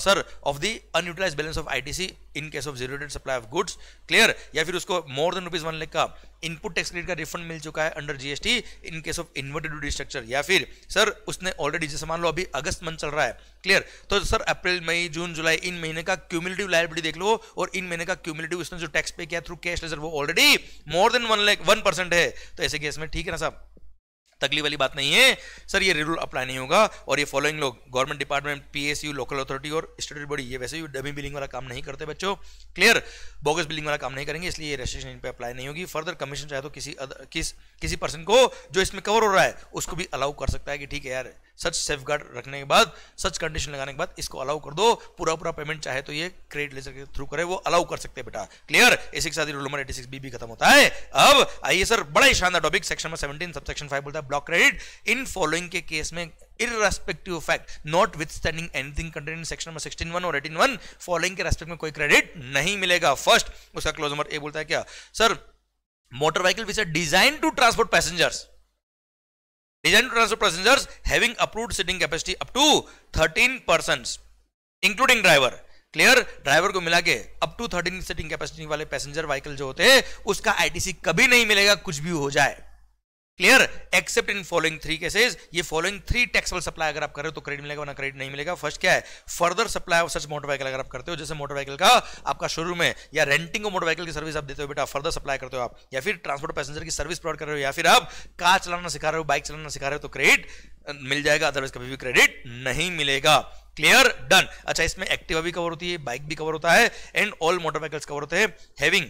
sir of the unutilise balance of ITC in case of zero supply of goods clear या फिर उसको more than rupees one lakh का इनपुट टैक्स क्रेडिट का रिफंड मिल चुका है under GST in case of inverted duty structure या फिर सर उसने ऑलरेडी जैसे मान लो अभी अगस्त मंथ चल रहा है क्लियर तो सर अप्रैल मई जून जुलाई इन महीने का क्यूमिलेटिव लाइबिलिटी देख लो और इन महीने का क्यूमिलेटिव उसने जो टैक्स पे किया थ्रू कैश लेजर वो already more than one lakh one percent है तो ऐसे केस में ठीक है ना साहब तगली वाली बात नहीं है सर ये रूल अप्लाई नहीं होगा और ये फॉलोइंग लोग government department PSU local authority और स्टेट बॉडी ये वैसे भी डबी बिलिंग वाला काम नहीं करते बच्चों क्लियर बोगस बिलिंग वाला काम नहीं करेंगे इसलिए रजिस्ट्रेशन पर अप्लाई नहीं होगी फर्दर कमीशन चाहे तो किसी अदर, किस किसी पर्सन को जो इसमें कवर हो रहा है उसको भी अलाउ कर सकता है कि ठीक है यार सच सेफ गार्ड रखने के बाद सच कंडीशन लगाने के बाद इसको अलाउ कर दो पूरा पूरा पेमेंट चाहे तो ये क्रेडिट लेजर के थ्रू करे वो अलाउ कर सकते हैं बेटा क्लियर इसी के साथ rule number eighty six B भी खत्म होता है अब आइए सर बड़ा ही शानदार टॉपिक सेक्शन में सेवनटीन सब सेक्शन फाइव बोलता है block credit in following के केस में irrespective fact fact not withstanding anything contained in section number 161 और 181 following के रेस्पेक्ट में कोई क्रेडिट नहीं मिलेगा फर्स्ट उसका क्लोज नंबर ए बोलता है क्या sir motor vehicle which are design to transport passengers design to transport passengers having approved seating capacity up to 13 person including driver clear driver को मिला के up to thirteen seating capacity वाले passenger vehicle जो होते हैं उसका ITC कभी नहीं मिलेगा कुछ भी हो जाए clear except in following three cases ये फॉलोइंग थ्री टैक्सेबल सप्लाई अगर आप करें तो क्रेडिट मिलेगा वरना क्रेडिट नहीं मिलेगा फर्स्ट क्या है further supply of such motorcycle अगर आप करते हो जैसे मोटरसाइकिल का आपका शोरूम है या रेंटिंग को मोटर की सर्विस आप देते हो बेटा फर्दर सप्लाई करते हो आप या फिर ट्रांसपोर्ट पैसेंजर की सर्विस प्रोवाइड कर रहे हो या फिर आप कार चलाना सिखा रहे हो बाइक चलाना सिखा रहे हो तो क्रेडिट मिल जाएगा अदरवाइज कभी भी क्रेडिट नहीं मिलेगा क्लियर डन अच्छा इसमें एक्टिवा भी कवर होती है बाइक भी कवर होता है एंड ऑल मोटरसाइकिल्स कवर होते हैं having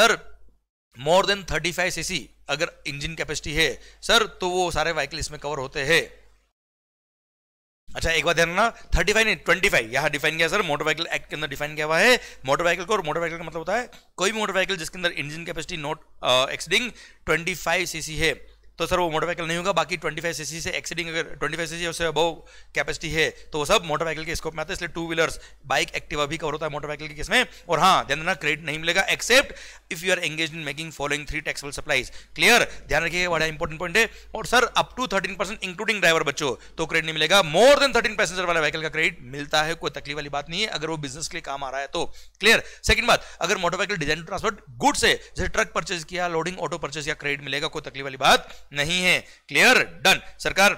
sir more than thirty five CC अगर इंजन कैपेसिटी है सर तो वो सारे व्हीकल इसमें कवर होते हैं अच्छा एक बात ध्यान रखना थर्टी फाइव नहीं ट्वेंटी फाइव यहाँ डिफाइन किया सर मोटर व्हीकल एक्ट के अंदर डिफाइन किया हुआ है मोटर व्हीकल को और मोटर व्हीकल का मतलब होता है कोई भी मोटर व्हीकल जिसके अंदर engine capacity not exceeding twenty five CC है तो सर वो मोटर नहीं होगा बाकी 25 सीसी से एक्सीडिंग अगर 25 सी उससे अबव कैपेसिटी है तो वो सब मोटर के स्कोप में आता है इसलिए टू व्हीलर्स बाइक एक्टिवा भी कवर होता है मोटर के केस और हाँ ध्यान देना क्रेडिट नहीं मिलेगा except if you are engage in making following three taxable supplies clear ध्यान रखिए बड़ा इंपॉर्टेंट पॉइंट है और sir up to thirteen percent including driver बच्चों तो क्रेडिट नहीं मिलेगा मोर देन थर्टीन पैसेंजर वाला व्हीकल का क्रेडिट मिलता है कोई तकलीफ वाली बात नहीं है अगर वो बिजनेस के लिए काम आ रहा है तो क्लियर सेकंड बात अगर मोटर डिजाइन ट्रांसपोर्ट गुड्स है जैसे ट्रक परचेज किया लोडिंग ऑटो परचेज किया क्रेडिट मिलेगा कोई तकलीफ वाली बात नहीं है क्लियर डन सरकार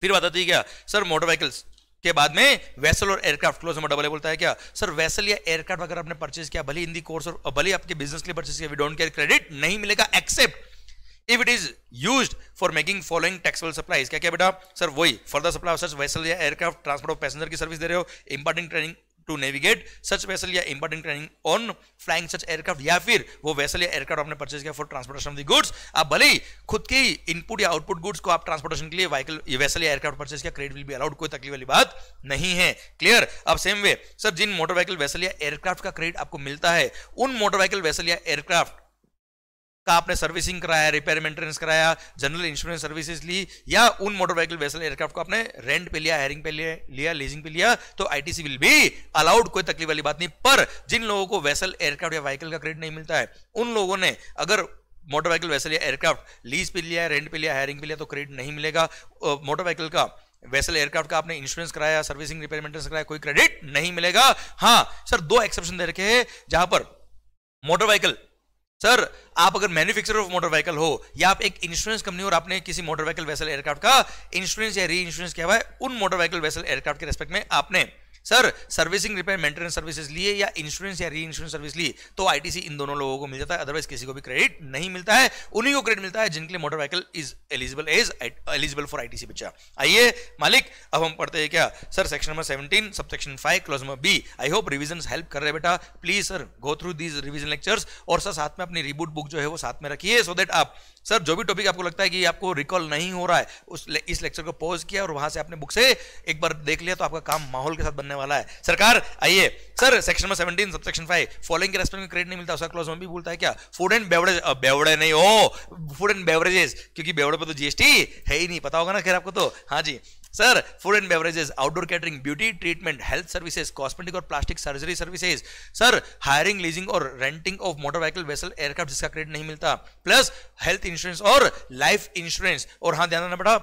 फिर बताती है क्या सर मोटर व्हीकल्स के बाद में वेसल और एयरक्राफ्ट क्लोज नंबर डबल बोलता है क्या सर वेसल या एयरक्राफ्ट अगर आपने परचेज किया भले हिंदी कोर्स और भले आपके बिजनेस के लिए परचेज किया वी डोंट केयर क्रेडिट नहीं मिलेगा except if it is use for making following taxable supplies क्या क्या बेटा सर वही फर्दर सप्लाई सर वेसल या एयरक्राफ्ट ट्रांसपोर्ट ऑफ पैसेंजर की सर्विस दे रहे हो importing training to navigate such vessel या important training on flying such aircraft या फिर वो वेसल या एयरक्राफ्ट आपने परचेज किया for transportation of the goods आप भले ही खुद के इनपुट या आउटपुट गुड्स को आप ट्रांसपोर्टेशन के लिए व्हीकल वेसल या एयरक्राफ्ट परचेज किया क्रेडिट विल बी अलाउड कोई तकलीफ वाली बात नहीं है क्लियर अब सेम वे सर जिन मोटर व्हीकल वेसल या एयरक्राफ्ट का क्रेडिट आपको मिलता है उन मोटर व्हीकल वेसल या एयरक्राफ्ट का आपने सर्विसिंग कराया रिपेयर मेंटेनेंस कराया जनरल इंश्योरेंस सर्विसेज ली या उन मोटर व्हीकल वेसल एयरक्राफ्ट को आपने रेंट पे लिया हायरिंग पे लिया लीजिंग पे लिया तो आईटीसी विल बी अलाउड कोई तकलीफ वाली बात नहीं पर जिन लोगों को वेसल एयरक्राफ्ट या व्हीकल का क्रेडिट नहीं मिलता है उन लोगों ने अगर मोटर व्हीकल वेसल या एयरक्राफ्ट लीज पे लिया रेंट पे लिया हायरिंग पे लिया तो क्रेडिट नहीं मिलेगा मोटर व्हीकल का वेसल एयरक्राफ्ट का आपने इंश्योरेंस कराया सर्विसिंग रिपेयर मेंटेनेंस कराया कोई क्रेडिट नहीं मिलेगा हाँ सर दो एक्सेप्शन दे रखे हैं जहां पर मोटर व्हीकल सर आप अगर मैन्युफैक्चरर ऑफ मोटर व्हीकल हो या आप एक इंश्योरेंस कंपनी और आपने किसी मोटर व्हीकल वेसल एयरक्राफ्ट का इंश्योरेंस या री इंश्योरेंस किया हुआ है उन मोटर व्हीकल वेसल एयरक्राफ्ट के रेस्पेक्ट में आपने sir servicing repair maintenance services लिए या इंश्योरेंस या री इंश्योरेंस सर्विस लिए तो आईटीसी इन दोनों लोगों को मिल जाता है अदरवाइज किसी को भी क्रेडिट नहीं मिलता है उन्हीं को क्रेडिट मिलता है जिनके लिए motor vehicle is eligible as eligible for ITC बच्चा आइए मालिक अब हम पढ़ते हैं क्या sir section number seventeen sub section five clause number B I hope revision help कर रहे बेटा please sir go through these revision lectures और सर साथ में अपनी रिबूट बुक जो है वो साथ में रखिए सो देट आप सर जो भी टॉपिक आपको लगता है कि आपको रिकॉल नहीं हो रहा है उस इस लेक्चर को पॉज किया और वहां से आपने बुक से एक बार देख लिया तो आपका काम माहौल के साथ बनना रहने वाला है सरकार आइए sir section number seventeen sub section five following के रेस्पेक्ट में क्रेडिट नहीं मिलता उसका क्लॉज में भी बोलता है क्या फूड एंड बेवरेज बेवड़े नहीं हो फूड एंड बेवरेजेस क्योंकि बेवड़े पर तो जीएसटी है ही नहीं पता होगा ना खैर आपको तो हाँ जी sir food and beverages outdoor catering beauty treatment health services cosmetic और plastic surgery services sir hiring leasing और renting of motor vehicle vessel aircraft जिसका क्रेडिट नहीं मिलता प्लस हेल्थ इंश्योरेंस और लाइफ इंश्योरेंस और हाँ ध्यान देना पड़ा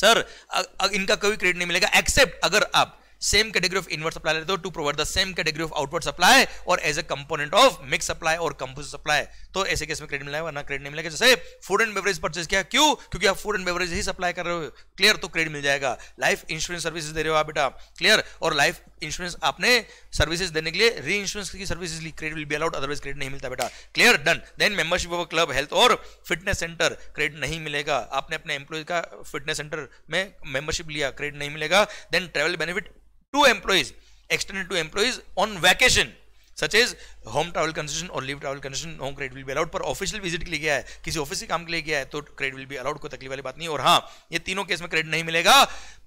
सर अ, अ, इनका कोई क्रेडिट नहीं मिलेगा एक्सेप्ट अगर आप same category of inward supply लेते हो to provide the same category of outward supply और as a component of mix supply और कंपोज सप्लाई तो ऐसे केस में क्रेडिट मिला वरना क्रेडिट नहीं मिलेगा जैसे फूड एंड बेवरेज परचेज किया क्यों क्योंकि आप फूड एंड बेवरेज ही सप्लाई कर रहे हो क्लियर तो क्रेडिट मिल जाएगा लाइफ इंश्योरेंस सर्विस दे रहे हो आप बेटा क्लियर और लाइफ इंश्योरेंस आपने सर्विसेज देने के लिए री इंश्योरेंस की सर्विसेज ली credit will be allowed otherwise credit नहीं मिलता बेटा clear done then membership of club health और फिटनेस सेंटर क्रेडिट नहीं मिलेगा आपने अपने एम्प्लॉय का फिटनेस सेंटर में मेंबरशिप लिया क्रेडिट नहीं मिलेगा then travel benefit to employees, extended to employees on vacation, such as home travel concession और leave travel concession home credit will be allowed पर ऑफिशियल विजिट के लिए गया है किसी ऑफिस के काम के लिए गया है तो क्रेडिट विल बी अलाउड कोई तकलीफ वाली बात नहीं और हाँ ये तीनों केस में क्रेडिट नहीं मिलेगा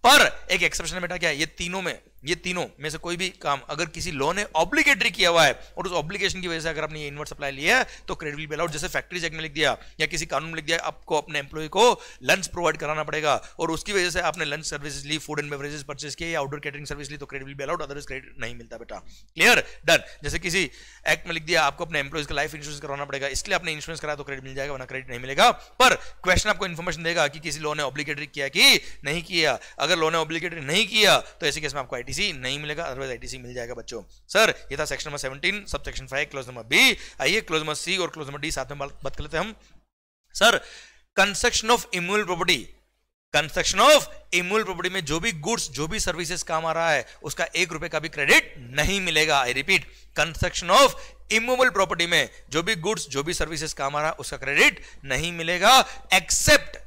पर एक एक्सेप्शन बेटा क्या है ये तीनों में ये तीनों में से कोई भी काम अगर किसी लोन ने ऑब्लिगेटरी किया हुआ है और उस ऑब्लिगेशन की वजह से अगर आपने ये इनवर्ट सप्लाई लिया है तो क्रेडिट विल बी अलाउड जैसे फैक्ट्री चेक में लिख दिया या किसी कानून में लिख दिया आपको अपने एम्प्लॉय को लंच प्रोवाइड कराना पड़ेगा और उसकी वजह से आपने लंच सर्विस ली फूड एंड बेवरेजेस परचेज किए या आउटडोर कैटरिंग सर्विस ली तो credit will be allowed otherwise credit नहीं मिलता बेटा क्लियर डन जैसे किसी एक्ट में लिख दिया आपको अपने एम्प्लॉज का लाइफ इंश्योरेंस कराना पड़ेगा इसलिए आपने इंश्योरेंस करा तो क्रेडिट मिल जाएगा वरना क्रेडिट नहीं मिलेगा पर क्वेश्चन आपको इन्फॉर्मेशन देगा कि किसी लोन ने ऑब्लिकेटरी किया कि नहीं किया अगर लोन ने ऑब्लिकेटरी नहीं किया तो ऐसे केस में आपको आईटीसी नहीं मिलेगा अदरवाइज आईटीसी मिल जाएगा बच्चों सर ये था section number seventeen sub section five clause number B आइए क्लोज नंबर सी और क्लोज नंबर डी साथ में बात कर लेते हैं हम sir construction of immovable property construction of immovable property में जो भी गुड्स जो भी सर्विसेज काम आ रहा है उसका एक रुपए का भी क्रेडिट नहीं मिलेगा I repeat construction of immovable property में जो भी गुड्स जो भी सर्विसेज काम आ रहा है उसका क्रेडिट नहीं मिलेगा except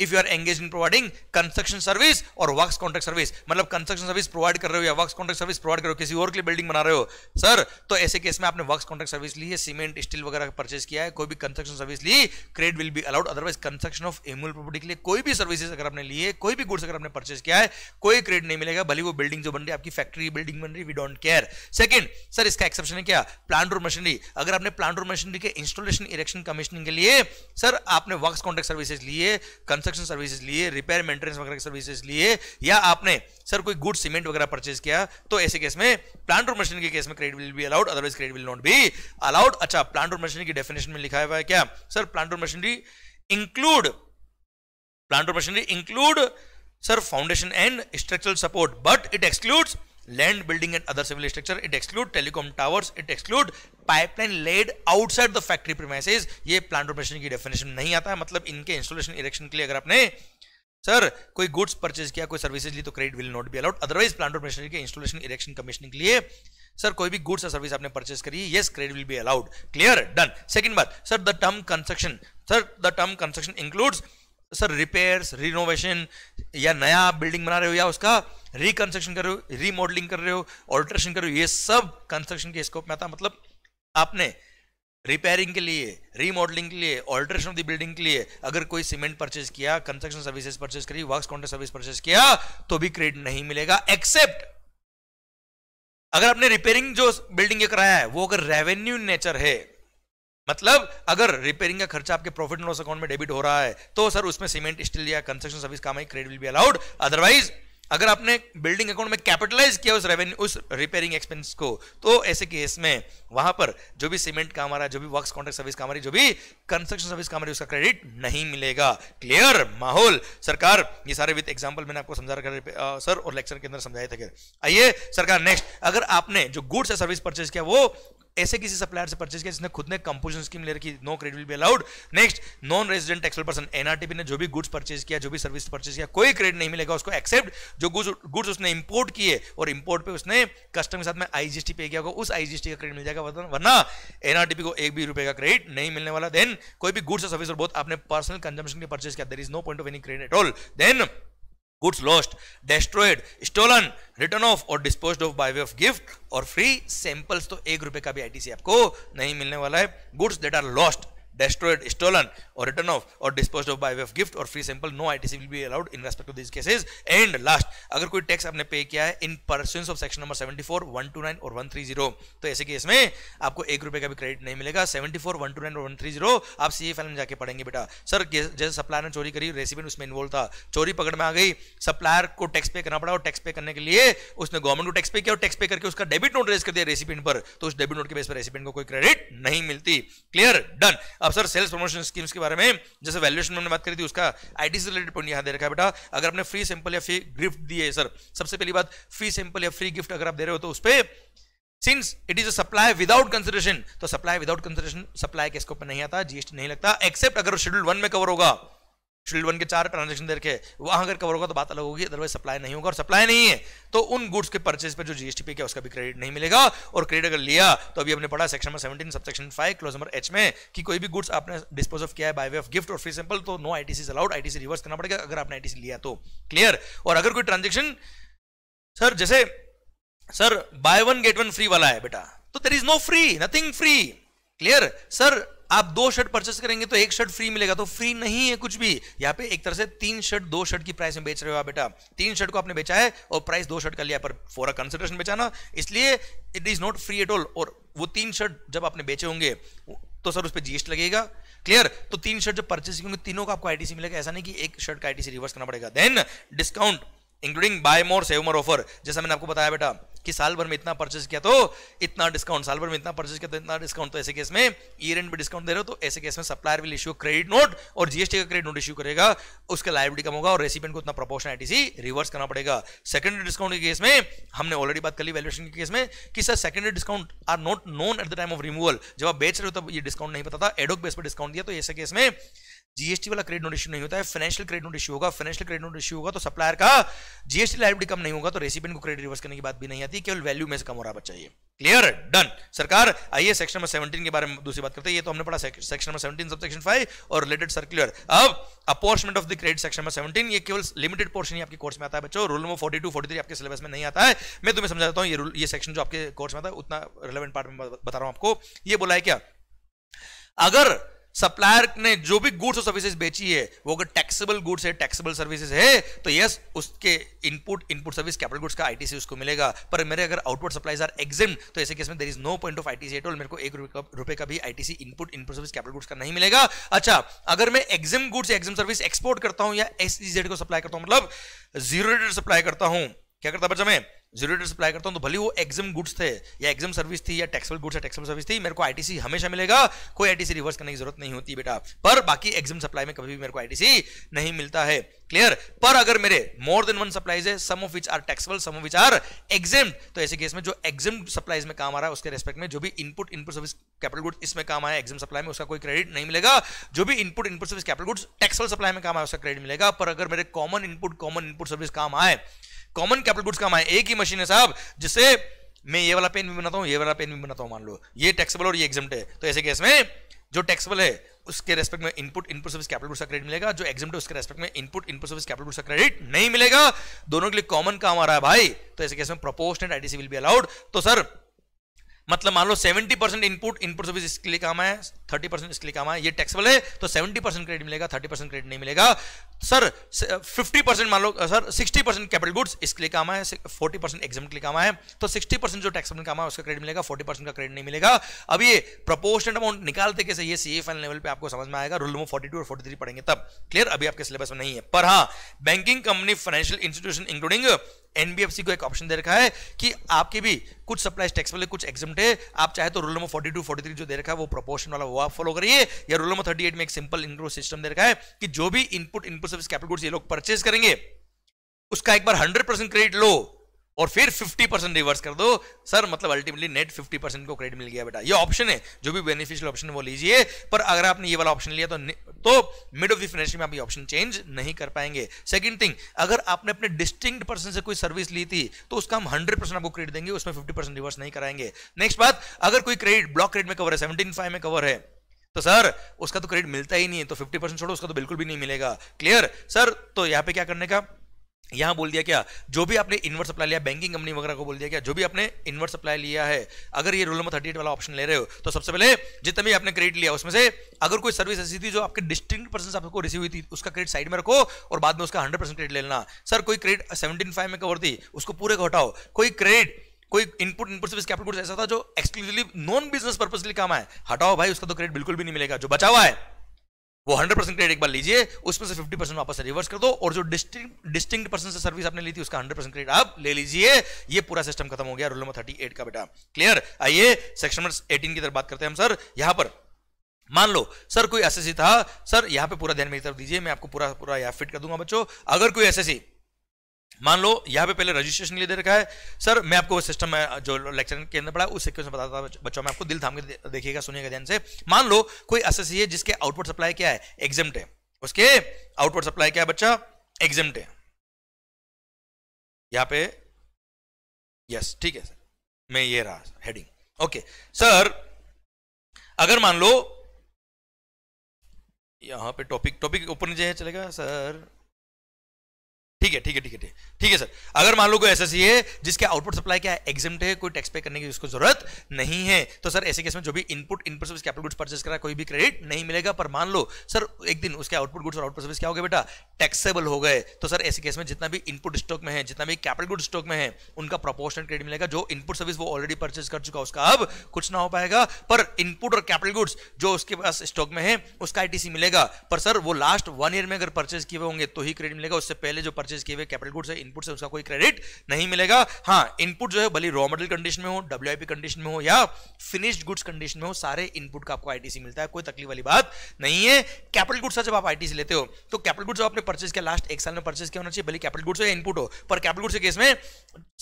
if you are engage in providing construction service और वर्क कॉन्ट्रैक्ट सर्विस मतलब कंस्ट्रक्शन सर्विस प्रोवाइड कर रहे हो या वर्क कॉन्ट्रैक्ट सर्विस प्रोवाइड कर रहे हो किसी और के लिए बिल्डिंग बना रहे हो सर तो ऐसे केस में आपने वर्क कॉन्ट्रैक्ट सर्विस ली है सीमेंट स्टील वगैरह परचेज किया है कोई भी कंस्ट्रक्शन सर्विस ली credit will be allowed otherwise construction of immovable property के लिए कोई भी सर्विसेज अगर आपने लिए कोई भी गुड्स अगर आपने परचेज किया है कोई क्रेड नहीं मिलेगा भले वो बिल्डिंग जो बन रही है आपकी फैक्ट्री बिल्डिंग बन रही we don't care second sir इसका एक्सेप्शन है क्या प्लांट और मशीनरी अगर आपने प्लांट और मशीनरी के इंस्टॉलेशन इरेक्शन कमीशनिंग के लिए सर आपने वर्क कॉन्ट्रैक्ट सर्विसेज लिए कंस्ट्रक्शन कंस्ट्रक्शन सर्विसेज लिए रिपेयर मेंटेनेंस वगैरह की सर्विसेज लिए या आपने सर कोई गुड सीमेंट वगैरह परचेज किया तो ऐसे केस में प्लांट और मशीन के केस में credit will be allowed otherwise credit will not be allowed अच्छा प्लांट और मशीनरी की डेफिनेशन में लिखा हुआ है क्या सर प्लांट और मशीनरी इंक्लूड प्लांट और machinery include sir foundation and structural support but it excludes land building and other civil structure it exclude telecom towers it exclude pipeline laid outside the factory premises ये plant operation की definition नहीं आता है मतलब इनके installation erection के लिए अगर आपने सर कोई गुड्स परचेज किया कोई सर्विसेज ली तो credit will not be allowed otherwise plant of machinery के इंस्टॉलेशन इरेक्शन कमीशनिंग के लिए सर कोई भी गुड्स या सर्विस आपने परचेज करी yes credit will be allowed clear done second बात sir the term construction sir the term construction includes sir repairs renovation या नया बिल्डिंग बना रहे हो या उसका रिकंस्ट्रक्शन कर रहे हो रीमॉडलिंग कर रहे हो ऑल्ट्रेशन कर रहे हो ये सब कंस्ट्रक्शन के स्कोप में आता मतलब आपने रिपेयरिंग के लिए रीमॉडलिंग के लिए ऑल्ट्रेशन ऑफ द बिल्डिंग के लिए अगर कोई सीमेंट परचेज किया कंस्ट्रक्शन सर्विसेज परचेज करी वर्क कॉन्ट्रैक्ट सर्विस परचेज किया तो भी क्रेडिट नहीं मिलेगा एक्सेप्ट अगर आपने रिपेयरिंग जो बिल्डिंग कराया है वो अगर रेवेन्यू नेचर है मतलब अगर रिपेयरिंग का खर्चा आपके प्रॉफिट एंड लॉस अकाउंट में डेबिट हो रहा है तो सर उसमें सीमेंट स्टील या कंस्ट्रक्शन सर्विस का credit will be allowed otherwise अगर आपने बिल्डिंग अकाउंट में कैपिटलाइज किया उस रेवेन्यू उस रिपेयरिंग एक्सपेंस को तो ऐसे केस में वहां पर जो भी सीमेंट काम आ रहा है जो भी वर्क कॉन्ट्रैक्ट सर्विस काम आ रही जो भी कंस्ट्रक्शन सर्विस काम आ रही उसका क्रेडिट नहीं मिलेगा क्लियर माहौल सरकार ये सारे विद एग्जाम्पल मैंने आपको समझा रखा सर और लेक्चर के अंदर समझाए थे आइए सरकार नेक्स्ट अगर आपने जो गुड्स या सर्विस परचेज किया वो ऐसे किसी सप्लायर से परचेज किया जिसने खुद ने कंपोजिशन स्कीम ले रखी no credit will be allowed next non resident taxable person NRTP ने जो भी गुड्स परचेज किया जो भी सर्विस परचेज किया कोई क्रेडिट नहीं मिलेगा उसको एक्सेप्ट जो गुड्स उसने इंपोर्ट किए और इंपोर्ट पे उसने कस्टम के साथ में आईजीएसटी पे किया होगा उस आईजीएसटी का क्रेडिट मिल जाएगा वरना एनआरटीपी को एक भी रुपए का क्रेडिट नहीं मिलने वाला देन कोई भी गुड्स और सर्विस और बहुत आपने पर्सनल कंजम्पशन के परचेज किया there is no point of any credit at all then goods lost destroyed stolen return of और dispose of by way of gift और फ्री सैंपल्स तो एक रुपए का भी आई आपको नहीं मिलने वाला है goods that are lost destroyed, stolen, or written off, or disposed of by way of gift or free sample, no ITC will be allowed in respect to these cases. And last, अगर कोई tax आपने pay किया है in pursuance of section number 74, 129 और 130, तो ऐसे case में आपको एक रुपए का भी क्रेडिट नहीं मिलेगा 74, 129 और 130 आप सी में जाके पढ़ेंगे बेटा सर जैसे सप्लायर ने चोरी करी रेसिपेंट उसमें इन्वॉल्व था चोरी पकड़ में आ गई सप्लायर को टैक्स पे करना पड़ा और टैक्स पे करने के लिए उसने गवर्नमेंट को टैक्स पे किया और टैक्स पे करके उसका डेबिट नोट रेज कर दिया रेसिपेंट पर तो उस डेबिट नोट के बेस पर रेसिपेंट को कोई क्रेडिट नहीं मिलती क्लियर डन अब सर सेल्स प्रमोशन स्कीम्स के बारे में जैसे वैल्यूएशन में बात करी थी उसका आईटी से रिलेटेड पॉइंट यहाँ दे रखा है बेटा अगर आपने फ्री सैंपल या फ्री गिफ्ट दिए सर सबसे पहली बात फ्री सैंपल या फ्री गिफ्ट अगर आप दे रहे हो तो उस तो पर since it is a supply without consideration तो सप्लाई विदाउट कंसिडरेशन सप्लाई के स्कोप में नहीं आता जीएसटी नहीं लगता एक्सेप्ट अगर शेड्यूल वन में कवर होगा शेड्यूल वन के चार ट्रांजेक्शन देखे वहां अगर कवर होगा तो बात अलग होगी अदरवाइज सप्लाई नहीं होगा और सप्लाई नहीं है तो उन गुड्स के परचेज पर जो जीएसटी पे किया उसका भी क्रेडिट नहीं मिलेगा और क्रेडिट अगर लिया तो अभी हमने पढ़ा section number seventeen sub section five clause number H में कि कोई भी गुड्स आपने डिस्पोज ऑफ किया है बाय वे ऑफ गिफ्ट और फ्री सैंपल तो no ITC is allowed ITC reverse करना पड़ेगा अगर आपने आईटीसी लिया तो क्लियर और अगर कोई ट्रांजेक्शन सर जैसे sir buy one get one free वाला है बेटा तो there is no free nothing free clear sir आप दो शर्ट परचेस करेंगे तो एक शर्ट फ्री मिलेगा तो फ्री नहीं है कुछ भी यहाँ पे एक तरह से तीन शर्ट दो शर्ट की प्राइस में बेच रहे हो आप बेटा तीन शर्ट को आपने बेचा है और प्राइस दो शर्ट का लिया पर फॉर अ कंसिडरेशन बेचाना इसलिए it is not free at all और वो तीन शर्ट जब आपने बेचे होंगे तो सर उस पर जीएसटी लगेगा क्लियर तो तीन शर्ट जब परचेस होंगे तीनों का आपको आईटीसी मिलेगा ऐसा नहीं कि एक शर्ट का आईटीसी रिवर्स करना पड़ेगा then discount including buy more save more offer जैसा मैंने आपको बताया बेटा कि साल भर में इतना परचेज किया तो इतना डिस्काउंट साल भर में इतना परचेज किया तो इतना डिस्काउंट तो ऐसे केस में ईयर एंड भी डिस्काउंट दे रहे हो तो ऐसे केस में supplier will issue credit note और जीएसटी का क्रेडिट नोट इश्यू करेगा उसका लाइबिलिटी कम होगा और रेसिपेंट को उतना प्रोपोर्शन आईटीसी रिवर्स करना पड़ेगा सेकेंडरी डिस्काउंट के केस में हमने ऑलरेडी बात कर ली वैल्यूएशन के केस में कि sir secondary discount are not known at the time of removal जब आप बेच रहे हो तब ये डिस्काउंट नहीं पता था एडोक बेस पर डिस्काउंट दिया तो ऐसे केस में जीएसटी वाला क्रेडिट नोट इश्यू नहीं होता है फाइनेंशियल क्रेडिट नोट इश्यू होगा फाइनेंशियल क्रेडिट नोट इश्यू होगा तो सप्लायर का जीएसटी लाइबिलिटी कम नहीं होगा तो रेसिपेंट को क्रेडिट रिवर्स करने की बात भी नहीं आती केवल वैल्यू में से कम हो रहा बच्चा ये क्लियर डन सरकार आइए सेक्शन नंबर सेवेंटीन के बारे में दूसरी बात करते हैं ये तो हमने पढ़ा section number seventeen sub section five और रिलेटेड सर्कुलर अब apportionment of the credit section number seventeen ये केवल लिमिटेड पोर्शन ही आपके कोर्स में आता है बच्चों rule number forty two forty three आपके सिलेबस में नहीं आता है मैं तुम्हें समझाता हूँ ये रूल ये सेक्शन जो आपके कोर्स में आता है उतना रिलेवेंट पार्ट में बता रहा हूँ आपको ये बोला है क्या अगर सप्लायर ने जो भी गुड्स और सर्विसेज बेची है वो अगर टैक्सेबल गुड्स है टैक्सेबल सर्विसेज है तो यस उसके input input service capital goods का आईटीसी उसको मिलेगा पर मेरे अगर आउटपुट सप्लाईज आर एग्जिम तो ऐसे केस में there is no point of ITC at all मेरे को एक रुपए का भी ITC input input service capital goods का नहीं मिलेगा अच्छा अगर मैं exempt goods exempt service export करता हूं या एस को सप्लाई करता हूं मतलब जीरो रेटेड सप्लाई करता हूं क्या करता बच्चा मैं जीरो सप्लाई करता हूं तो भले वो एग्जाम गुड्स थे या एग्जाम सर्विस थी या टेक्सबल गुड्स या टेक्सबल सर्विस थी मेरे को आईटीसी हमेशा मिलेगा कोई आईटीसी रिवर्स करने की जरूरत नहीं होती बेटा पर बाकी एग्जाम सप्लाई में कभी भी मेरे को आईटीसी नहीं मिलता है क्लियर पर अगर मेरे मोर देन वन सप्लाईज है some of which are taxable some of which are exempt तो ऐसे केस में जो एग्जाम सप्लाईज में काम आ रहा है उसके रेस्पेक्ट में जो भी input input service capital goods इसमें काम आया एग्जाम सप्लाई में उसका कोई क्रेडिट नहीं मिलेगा जो भी input input service capital goods taxable supply में काम आया उसका क्रेडिट मिलेगा पर अगर मेरे common input common input service काम आए कॉमन कैपिटल गुड्स का आए एक ही मशीन है साहब जिससे मैं ये वाला पेन भी बनाता हूँ ये वाला पेन भी बनाता हूँ मान लो ये टैक्सेबल और ये एग्जाम है तो ऐसे केस में जो टैक्सेबल है उसके रेस्पेक्ट में input input service capital goods का क्रेडिट मिलेगा जो एग्जाम है उसके रेस्पेक्ट में input input service capital goods का क्रेडिट नहीं मिलेगा दोनों के लिए कॉमन काम आ रहा है भाई तो ऐसे केस में proportionate ITC will be allowed तो सर मतलब मान लो seventy percent input input service इसके लिए काम है थर्टी परसेंट इसके लिए काम आया ये टैक्सेबल है तो सेवेंटी परसेंट क्रेडिट मिलेगा थर्टी परसेंट क्रेडिट नहीं मिलेगा सर फिफ्टी परसेंट मान लो sir sixty percent capital goods इसके लिए काम आया फोर्टी परसेंट एग्जाम के लिए काम आया तो सिक्सटी परसेंट जो टैक्सेबल काम है उसका क्रेडिट मिलेगा फोर्टी परसेंट का क्रेडिट नहीं मिलेगा अब ये प्रपोर्शनल अमाउंट निकालते कैसे ये सी एफ लेवल पे आपको समझ में आएगा रूल नंबर फोर्टी टू और फोर्टी थ्री पढ़ेंगे तब क्लियर अभी आपके सिलेबस में नहीं है पर हाँ banking company financial institution including NBFC को एक ऑप्शन दे रखा है कि आपके भी कुछ सप्लाई टैक्स वाले कुछ एग्जाम है आप चाहे तो rule number forty two forty three जो दे रखा है वो प्रोपोर्शन वाला वो आप फॉलो करिए या रूल नंबर थर्टी में एक सिंपल इनको सिस्टम दे रखा है कि जो भी input input service capital goods ये लोग परचेज करेंगे उसका एक बार हंड्रेड परसेंट क्रेडिट लो और फिर 50 परसेंट रिवर्स कर दो सर मतलब अल्टीमेटली नेट 50 परसेंट को क्रेडिट मिल गया बेटा ये ऑप्शन है जो भी बेनिफिशियल ऑप्शन वो लीजिए पर अगर आपने ये वाला ऑप्शन लिया तो तो मिड ऑफ द फाइनेंशियल में आप ये ऑप्शन चेंज नहीं कर पाएंगे सेकंड थिंग अगर आपने अपने डिस्टिंग पर्सन से कोई सर्विस ली थी तो उसका हम हंड्रेड आपको क्रेडिट देंगे उसमें फिफ्टी रिवर्स नहीं कराएंगे नेक्स्ट बात अगर कोई क्रेडिट ब्लॉक क्रेडिट में कवर है सेवनटीन में कवर है तो सर उसका तो क्रेडिट मिलता ही नहीं है तो फिफ्टी परसेंट छोड़ो उसका तो बिल्कुल भी नहीं मिलेगा क्लियर सर तो यहाँ पे क्या करने का यहां बोल दिया क्या जो भी आपने इन्वर्ट सप्लाई लिया बैंकिंग कंपनी वगैरह को बोल दिया क्या जो भी आपने इन्वर्ट सप्लाई लिया है अगर ये रोल नंबर थर्टी वाला ऑप्शन ले रहे हो तो सबसे पहले जितना भी आपने क्रेडिट लिया उसमें से अगर कोई सर्विस ऐसी थी जो आपके डिस्टिंग पर्सन आपको रिसीव हुई थी उसका क्रेडिट साइड में रखो और बाद में उसका हंड्रेड परसेंट क्रेडिट ले लेना सर कोई क्रेडिट सेवेंटीन फाइव में कवर थी उसको पूरे को हटाओ कोई क्रेडिट कोई इनपुट इनपुट सर्विस कैपिटल ऐसा था जो एक्सक्लूसिवली नॉन बिजनेस पर्पज के लिए काम है हटाओ भाई उसका तो क्रेडिट बिल्कुल भी नहीं मिलेगा जो बचा हुआ है वो 100 परसेंट क्रेडिट एक बार लीजिए उसमें से 50 परसेंट वापस रिवर्स कर दो और जो डिस्टिंग पर्सन से सर्विस आपने ली थी उसका 100 परसेंट क्रेडिट आप ले लीजिए ये पूरा सिस्टम खत्म हो गया रूल नंबर थर्टी का बेटा क्लियर आइए सेक्शन नंबर एटीन की तरफ बात करते हैं हम सर यहां पर मान लो सर कोई एसएससी था सर यहां पे पूरा ध्यान मेरी तरफ दीजिए मैं आपको पूरा पूरा फिट कर दूंगा बच्चों अगर कोई एसएससी मान लो यहाँ पे पहले रजिस्ट्रेशन के लिए दे रखा है सर मैं आपको सिस्टम में जो लेक्चर के अंदर पढ़ा उस सिक्वेंस में बताता था बच्चों में आपको दिल थाम के देखिएगा सुनिएगा ध्यान से मान लो कोई एस है जिसके आउटपुट सप्लाई क्या है एग्जाम है उसके आउटपुट सप्लाई क्या है बच्चा एग्जाम है यहाँ पे यस ठीक है सर मैं ये रहा हेडिंग ओके सर अगर मान लो यहां पे टॉपिक टॉपिक ऊपर नीचे चलेगा सर ठीक है ठीक है ठीक है ठीक है सर अगर मान लो कोई एस है जिसके आउटपुट सप्लाई क्या है एग्जाम है कोई टैक्स पे करने की उसको जरूरत नहीं है तो सर ऐसे केस में जो भी input input service capital goods purchase करा कोई भी क्रेडिट नहीं मिलेगा पर मान लो सर एक दिन उसके आउटपुट गुड्स और आउटपुट सर्विस क्या हो गया बेटा टैक्सेबल हो गए तो सर ऐसे केस में जितना भी इनपुट स्टॉक में है जितना भी कैपिटल गुड स्टॉक में है उनका प्रोपोर्शन क्रेडिट मिलेगा जो इनपुट सर्विस वो ऑलरेडी परचेस कर चुका उसका अब कुछ ना हो पाएगा पर इनपुट और कैपिटल गुड्स जो उसके पास स्टॉक में है उसका आई मिलेगा पर सर वो लास्ट वन ईयर में अगर परचेज किए होंगे तो ही क्रेडिट मिलेगा उससे पहले जो परचेज परचेज किए हुए कैपिटल गुड्स है इनपुट से उसका कोई क्रेडिट नहीं मिलेगा हाँ इनपुट जो है भले रॉ मटेरियल कंडीशन में हो डब्ल्यू कंडीशन में हो या फिनिश्ड गुड्स कंडीशन में हो सारे इनपुट का आपको आईटीसी मिलता है कोई तकलीफ वाली बात नहीं है कैपिटल गुड्स जब आप आईटीसी लेते हो तो कैपिटल गुड्स आपने परचेज किया लास्ट एक साल में परचेज किया होना चाहिए भले कैपिटल गुड्स हो या इनपुट हो पर कैपिटल गुड्स के केस में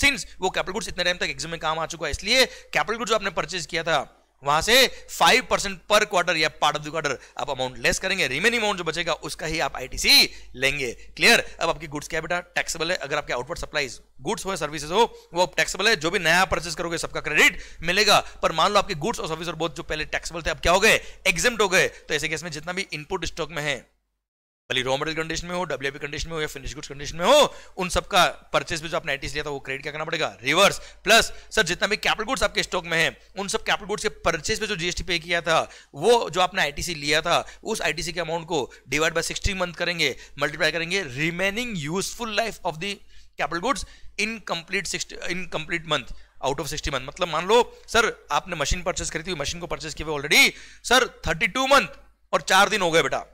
सिंस वो कैपिटल गुड्स इतने टाइम तक एग्जाम में काम आ चुका है इसलिए कैपिटल गुड्स जो आपने परचेज किया था वहां से 5 परसेंट पर क्वार्टर या पार्ट ऑफ द क्वार्टर आप अमाउंट लेस करेंगे रिमेनिंग अमाउंट जो बचेगा उसका ही आप आईटीसी लेंगे क्लियर अब आपकी गुड्स क्या बेटा टैक्सेबल है अगर आपके आउटपुट सप्लाईज गुड्स हो सर्विसेज हो वो टैक्सेबल है जो भी नया परचेस करोगे सबका क्रेडिट मिलेगा पर मान लो आपके गुड्स और सर्विस और बहुत जो पहले टैक्सेबल थे अब क्या हो गए एग्जाम हो गए तो ऐसे केस में जितना भी इनपुट स्टॉक में है भले रॉ मटेरियल कंडीशन में हो डब्ल्यू कंडीशन में हो या फिनिश गुड्स कंडीशन में हो उन सबका परचेस भी जो आपने आईटीसी लिया था वो क्रेडिट क्या करना पड़ेगा रिवर्स प्लस सर जितना भी कैपिटल गुड्स आपके स्टॉक में है उन सब कैपिटल गुड्स के परचेस पे जो जीएसटी पे किया था वो जो आपने आईटीसी लिया था उस आईटीसी के अमाउंट को डिवाइड बाय सिक्सटी मंथ करेंगे मल्टीप्लाई करेंगे remaining useful life of the capital goods in complete in complete month out of sixty month मतलब मान लो सर आपने मशीन परचेस करी थी मशीन को परचेस किया ऑलरेडी सर थर्टी मंथ और चार दिन हो गए बेटा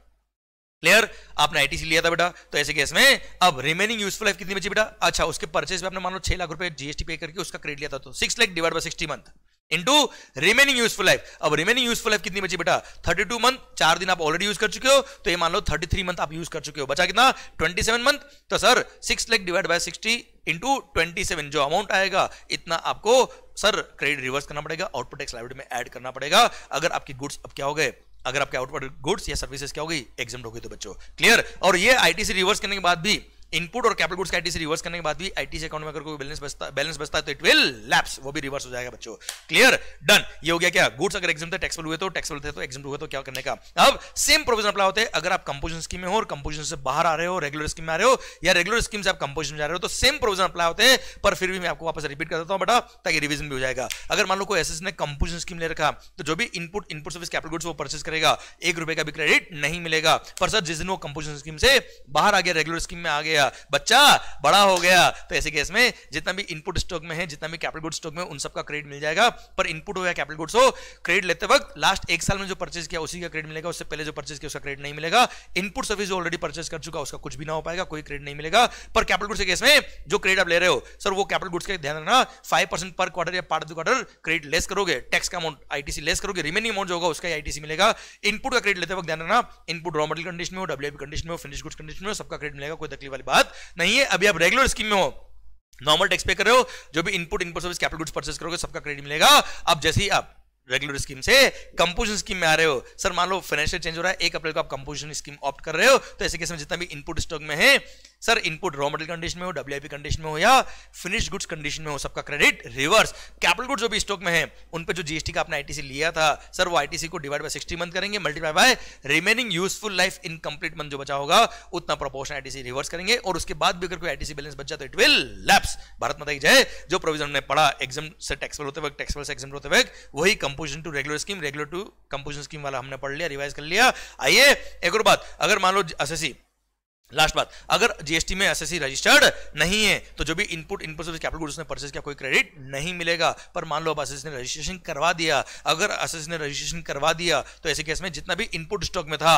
क्लियर आपने आईटीसी लिया था बेटा तो ऐसे केस में अब रिमेनिंग यूजफुल लाइफ कितनी बची बेटा अच्छा उसके परचेज में आपने मान लो छह लाख रुपए जीएसटी पे करके उसका क्रेडिट लिया था तो six lakh divide by sixty month into remaining useful life अब रिमेनिंग यूजफुल लाइफ कितनी बची बेटा थर्टी मंथ चार दिन आप ऑलरेडी यूज कर चुके हो तो ये मान लो थर्टी मंथ आप यूज कर चुके हो बचा कितना ट्वेंटी मंथ तो sir six lakh divide by sixty into twenty जो अमाउंट आएगा इतना आपको सर क्रेडिट रिवर्स करना पड़ेगा आउटपुट टैक्स लाइब्रेड में ऐड करना पड़ेगा अगर आपकी गुड्स अब क्या हो गए अगर आपके आउटवर्ड गुड्स या सर्विसेज क्या होगी एग्जाम होगी तो बच्चों क्लियर और ये आईटीसी रिवर्स करने के बाद भी इनपुट और कैपिटल गुड्स का आईटी से रिवर्स करने के बाद भी आईटी से अकाउंट में अगर कोई बैलेंस बचता बैलेंस बचता है तो इट विल लैप्स वो भी रिवर्स हो जाएगा बच्चों क्लियर डन ये हो गया क्या गुड्स अगर एग्जाम टैक्स हुए तो टैक्स थे तो एग्जाम हुए तो क्या करने का अब सेम प्रोविजन अप्लाई होते हैं अगर आप कंपोजिशन स्कीम में हो और कंपोजिशन से बाहर आ रहे हो रेगुलर स्कीम में आ रहे हो या रेगुलर स्कीम से आप कंपोजिशन जा रहे हो तो सेम प्रोविजन अप्लाई होते हैं पर फिर भी मैं आपको वापस रिपीट कर देता हूं बेटा ताकि रिविजन भी हो जाएगा अगर मान लो कोई एस ने कंपोजिशन स्कीम ले रखा तो जो भी input input service capital goods वो परचेस करेगा एक रुपए का भी क्रेडिट नहीं मिलेगा पर सर जिस दिन वो कंपोजिशन स्कीम से बाहर आ गया रेगुलर स्कीम में आ गया गया बच्चा बड़ा हो गया तो ऐसे केस में जितना भी इनपुट स्टॉक में है जितना भी कैपिटल गुड स्टॉक में उन सबका क्रेडिट मिल जाएगा पर इनपुट हो या कैपिटल गुड्स हो क्रेडिट लेते वक्त लास्ट एक साल में जो परचेज किया उसी का क्रेडिट मिलेगा उससे पहले जो परचेज किया उसका क्रेडिट नहीं मिलेगा इनपुट सर्विस जो ऑलरेडी परचेज कर चुका उसका कुछ भी ना हो पाएगा कोई क्रेडिट नहीं मिलेगा पर कैपिटल गुड्स के केस में जो क्रेडिट आप ले रहे हो सर वो कैपिटल गुड्स का ध्यान रखना फाइव परसेंट पर क्वार्टर या part of quarter credit less करोगे टैक्स का अमाउंट आईटीसी लेस करोगे रिमेनिंग अमाउंट जो होगा उसका आईटीसी मिलेगा इनपुट का क्रेडिट लेते वक्त ध्यान रखना इनपुट रॉ मटेरियल कंडीशन में हो डब्ल्यू कंडीशन में हो फिनिश गुड्स कंडीशन में हो सबका क्रेडिट मिलेगा कोई तकलीफ वाली बात नहीं है अभी आप रेगुलर स्कीम में हो नॉर्मल टैक्स पे कर रहे हो जो भी input input service capital goods purchase करोगे सबका क्रेडिट मिलेगा अब जैसे ही आप रेगुलर स्कीम से कंपोजिशन स्कीम में आ रहे हो सर मान लो फाइनेंशियल चेंज हो रहा है एक अप्रैल को आप कंपोजिशन स्कीम ऑप्ट कर रहे हो तो ऐसे केस में जितना भी इनपुट स्टॉक में है sir input raw material condition में हो डब्ल्यू कंडीशन में हो या फिनिश गुड्स कंडीशन में हो सबका क्रेडिट रिवर्स कैपिटल गुड्स जो भी स्टॉक में है उन पर जो जीएसटी का अपना आईटीसी लिया था सर वो आईटीसी को डिवाइड बाय सिक्सटी मंथ करेंगे multiply by remaining useful life in complete month जो बचा होगा उतना प्रोपोर्शन आईटीसी रिवर्स करेंगे और उसके बाद भी अगर कोई आईटीसी बैलेंस बचा तो इट विल लैप्स भारत माता की जय जो प्रोविजन ने पढ़ा एग्जाम से टैक्सेबल होते वक्त टैक्सेबल से एग्जाम होते वक्त वही composition to regular scheme regular to composition scheme वाला हमने पढ़ लिया रिवाइज कर लिया आइए एक और बात अगर मान लो एसएससी लास्ट बात अगर जीएसटी में एसएससी रजिस्टर्ड नहीं है तो जो भी input input service capital goods ने परचेस किया कोई क्रेडिट नहीं मिलेगा पर मान लो अब एसएससी ने रजिस्ट्रेशन करवा दिया अगर एसएससी ने रजिस्ट्रेशन करवा दिया तो ऐसे केस में जितना भी इनपुट स्टॉक में था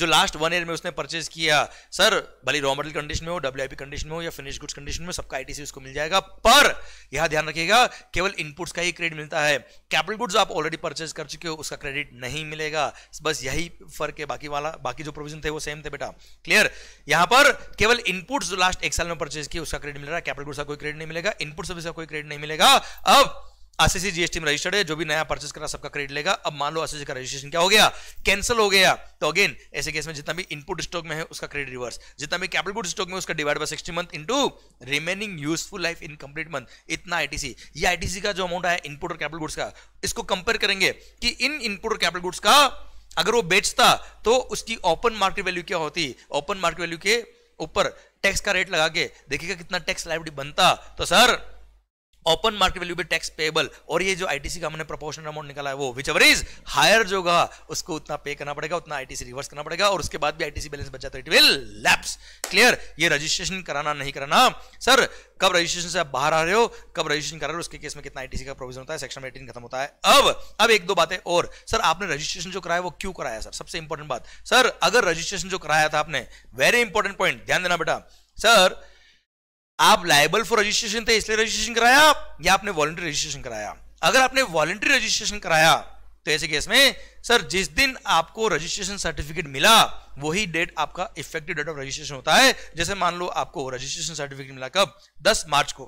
जो लास्ट वन ईयर में उसने परचेज किया सर भले रॉ मटेरियल कंडीशन में हो डब्ल्यू आई कंडीशन में हो या फिनिश गुड्स कंडीशन में सबका आईटीसी उसको मिल जाएगा पर यह ध्यान रखिएगा केवल इनपुट्स का ही क्रेडिट मिलता है कैपिटल गुड्स आप ऑलरेडी परचेज कर चुके हो उसका क्रेडिट नहीं मिलेगा बस यही फर्क है बाकी वाला बाकी जो प्रोविजन थे वो सेम थे बेटा क्लियर यहां पर केवल इनपुट्स जो लास्ट एक साल में परचेज किए उसका क्रेडिट मिल रहा है कैपिटल गुड्स का कोई क्रेडिट नहीं मिलेगा इनपुट सर्विस का कोई क्रेडिट नहीं मिलेगा अब आसीसी जीएसटी में रजिस्टर्ड है जो भी नया परचेस करा सबका क्रेडिट लेगा अब मान लो आसीसी का रजिस्ट्रेशन क्या हो गया कैंसिल हो गया तो अगेन ऐसे केस में जितना भी इनपुट स्टॉक में है उसका क्रेडिट रिवर्स जितना भी कैपिटल गुड स्टॉक में उसका divide by 60 month into remaining useful life in complete month इतना आईटीसी ये आईटीसी का जो अमाउंट आया इनपुट और कैपिटल गुड्स का इसको कंपेयर करेंगे कि इन इनपुट और कैपिटल गुड्स का अगर वो बेचता तो उसकी ओपन मार्केट वैल्यू क्या होती ओपन मार्केट वैल्यू के ऊपर टैक्स का रेट लगा के देखिएगा कितना टैक्स लाइबिलिटी बनता तो सर ओपन मार्केट वैल्यू भी टैक्स पेबल और ये जो आईटीसी का हमने प्रोपोर्शनल अमाउंट निकाला है वो विच एवर इज हायर जो होगा उसको उतना पे करना पड़ेगा उतना आईटीसी रिवर्स करना पड़ेगा और उसके बाद भी आईटीसी बैलेंस बचा तो इट विल लैप्स क्लियर ये रजिस्ट्रेशन कराना नहीं कराना सर कब रजिस्ट्रेशन से आप बाहर आ रहे हो कब रजिस्ट्रेशन करा रहे हो उसके केस में कितना आईटीसी का प्रोविजन होता है सेक्शन एटीन खत्म होता है अब अब एक दो बातें और सर आपने रजिस्ट्रेशन जो कराया वो क्यों कराया सर सबसे इंपॉर्टेंट बात सर अगर रजिस्ट्रेशन जो कराया था आपने वेरी इंपॉर्टेंट पॉइंट ध्यान देना बेटा सर आप लाइबल फॉर रजिस्ट्रेशन थे इसलिए रजिस्ट्रेशन कराया या आपने वॉलंटरी रजिस्ट्रेशन कराया अगर आपने वॉलंटरी रजिस्ट्रेशन कराया तो ऐसे केस में सर जिस दिन आपको रजिस्ट्रेशन सर्टिफिकेट मिला वही डेट आपका इफेक्टिव डेट ऑफ रजिस्ट्रेशन होता है जैसे मान लो आपको रजिस्ट्रेशन सर्टिफिकेट मिला कब 10 मार्च को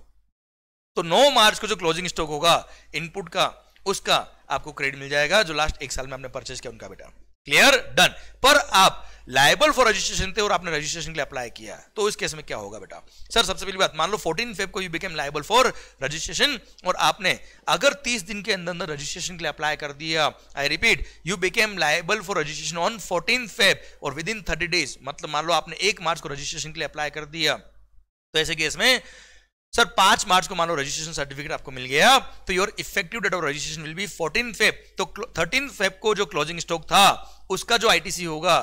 तो 9 मार्च को जो क्लोजिंग स्टॉक होगा इनपुट का उसका आपको क्रेडिट मिल जाएगा जो लास्ट एक साल में आपने परचेज किया उनका बेटा क्लियर डन पर आप लाइबल फॉर रजिस्ट्रेशन थे और आपने रजिस्ट्रेशन के लिए अप्लाई किया तो इस केस में क्या होगा बेटा सर सबसे पहली बात मान लो फोर्टीन फेब को you became liable for registration और आपने अगर तीस दिन के अंदर अंदर रजिस्ट्रेशन के लिए अप्लाई कर दिया I repeat you became liable for registration on fourteen Feb और विद इन थर्टी डेज मतलब मान लो आपने एक मार्च को रजिस्ट्रेशन के लिए अप्लाई कर दिया तो ऐसे केस में सर पांच मार्च को मान लो रजिस्ट्रेशन सर्टिफिकेट आपको मिल गया तो your effective date of registration will be fourteen Feb तो थर्टीन फेब को जो क्लोजिंग स्टॉक था उसका जो आईटीसी होगा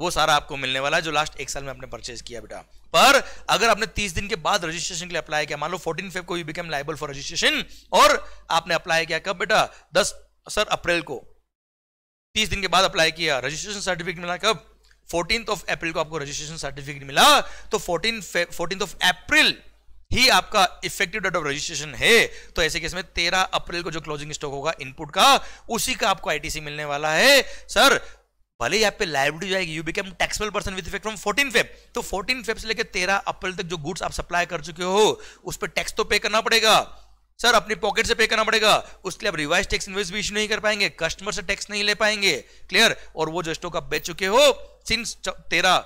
वो सारा आपको मिलने वाला है जो लास्ट एक साल में आपने परचेज किया बेटा पर अगर आपने 30 दिन के बाद रजिस्ट्रेशन के लिए अप्लाई किया मान लो फोर्टीन फेब को you become liable for registration और आपने अप्लाई किया कब बेटा दस सर अप्रैल को तीस दिन के बाद अप्लाई किया रजिस्ट्रेशन सर्टिफिकेट मिला कब फोर्टीन ऑफ अप्रैल को आपको रजिस्ट्रेशन सर्टिफिकेट मिला तो फोर्टीन फोर्टीन ऑफ अप्रैल ही आपका इफेक्टिव डेट ऑफ रजिस्ट्रेशन है तो ऐसे केस में 13 अप्रैल को जो क्लोजिंग स्टॉक होगा इनपुट का उसी का आपको आईटीसी मिलने वाला है सर भले यहाँ पे लाइबिलिटी जाएगी you become taxable person with effect from 14 Feb तो 14 फेब से लेकर 13 अप्रैल तक जो गुड्स आप सप्लाई कर चुके हो उस पर टैक्स तो पे करना पड़ेगा सर अपने पॉकेट से पे करना पड़ेगा उसके लिए आप रिवाइज टैक्स इन्वेस्ट भी इश्यू नहीं कर पाएंगे कस्टमर से टैक्स नहीं ले पाएंगे क्लियर और वो जो स्टॉक आप बेच चुके हो सिंस तेरह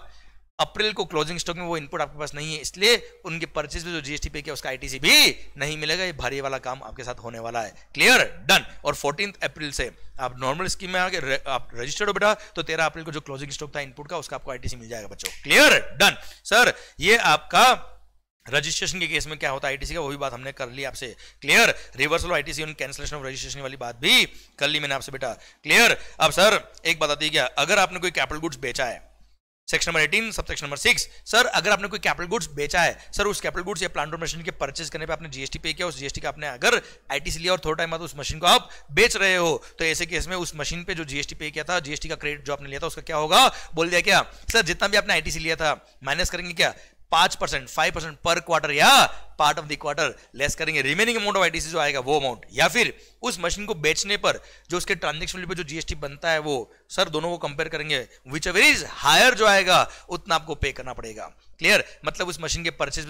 अप्रैल को क्लोजिंग स्टॉक में वो इनपुट आपके पास नहीं है इसलिए उनके परचेज पे जो जीएसटी पे किया उसका आईटीसी भी नहीं मिलेगा ये भारी वाला काम आपके साथ होने वाला है क्लियर डन और फोर्टीन अप्रैल से आप नॉर्मल स्कीम में आगे आप रजिस्टर्ड हो बेटा तो तेरह अप्रैल को जो क्लोजिंग स्टॉक था इनपुट का उसका आपको आईटीसी मिल जाएगा बच्चों क्लियर डन सर ये आपका रजिस्ट्रेशन के केस में क्या होता है आईटीसी का वही बात हमने कर ली आपसे क्लियर रिवर्सल आईटीसी और कैंसिलेशन ऑफ रजिस्ट्रेशन वाली बात भी कर ली मैंने आपसे बेटा क्लियर अब सर एक बात आती है क्या अगर आपने कोई कैपिटल गुड्स बेचा है section number eighteen sub section number six sir अगर आपने कोई कैपिटल गुड्स बेचा है सर उस कैपिटल गुड्स या प्लांट मशीन के परचेज करने पे आपने जीएसटी पे किया उस जीएसटी का आपने अगर आईटीसी लिया और थोड़ा टाइम बाद उस मशीन को आप बेच रहे हो तो ऐसे केस में उस मशीन पे जो जीएसटी पे किया था जीएसटी का क्रेडिट जो आपने लिया था उसका क्या होगा बोल दिया क्या सर जितना भी आपने आईटीसी लिया था माइनस करेंगे क्या पांच परसेंट फाइव परसेंट पर क्वार्टर या part of the quarter less करेंगे रिमेनिंग अमाउंट ऑफ आईटीसी जो आएगा वो अमाउंट या फिर उस मशीन को बेचने पर जो उसके ट्रांजेक्शन पर जो जीएसटी बनता है वो सर दोनों को कंपेयर करेंगे विच एवर इज हायर जो आएगा उतना आपको पे करना पड़ेगा क्लियर मतलब उस मशीन के परचेज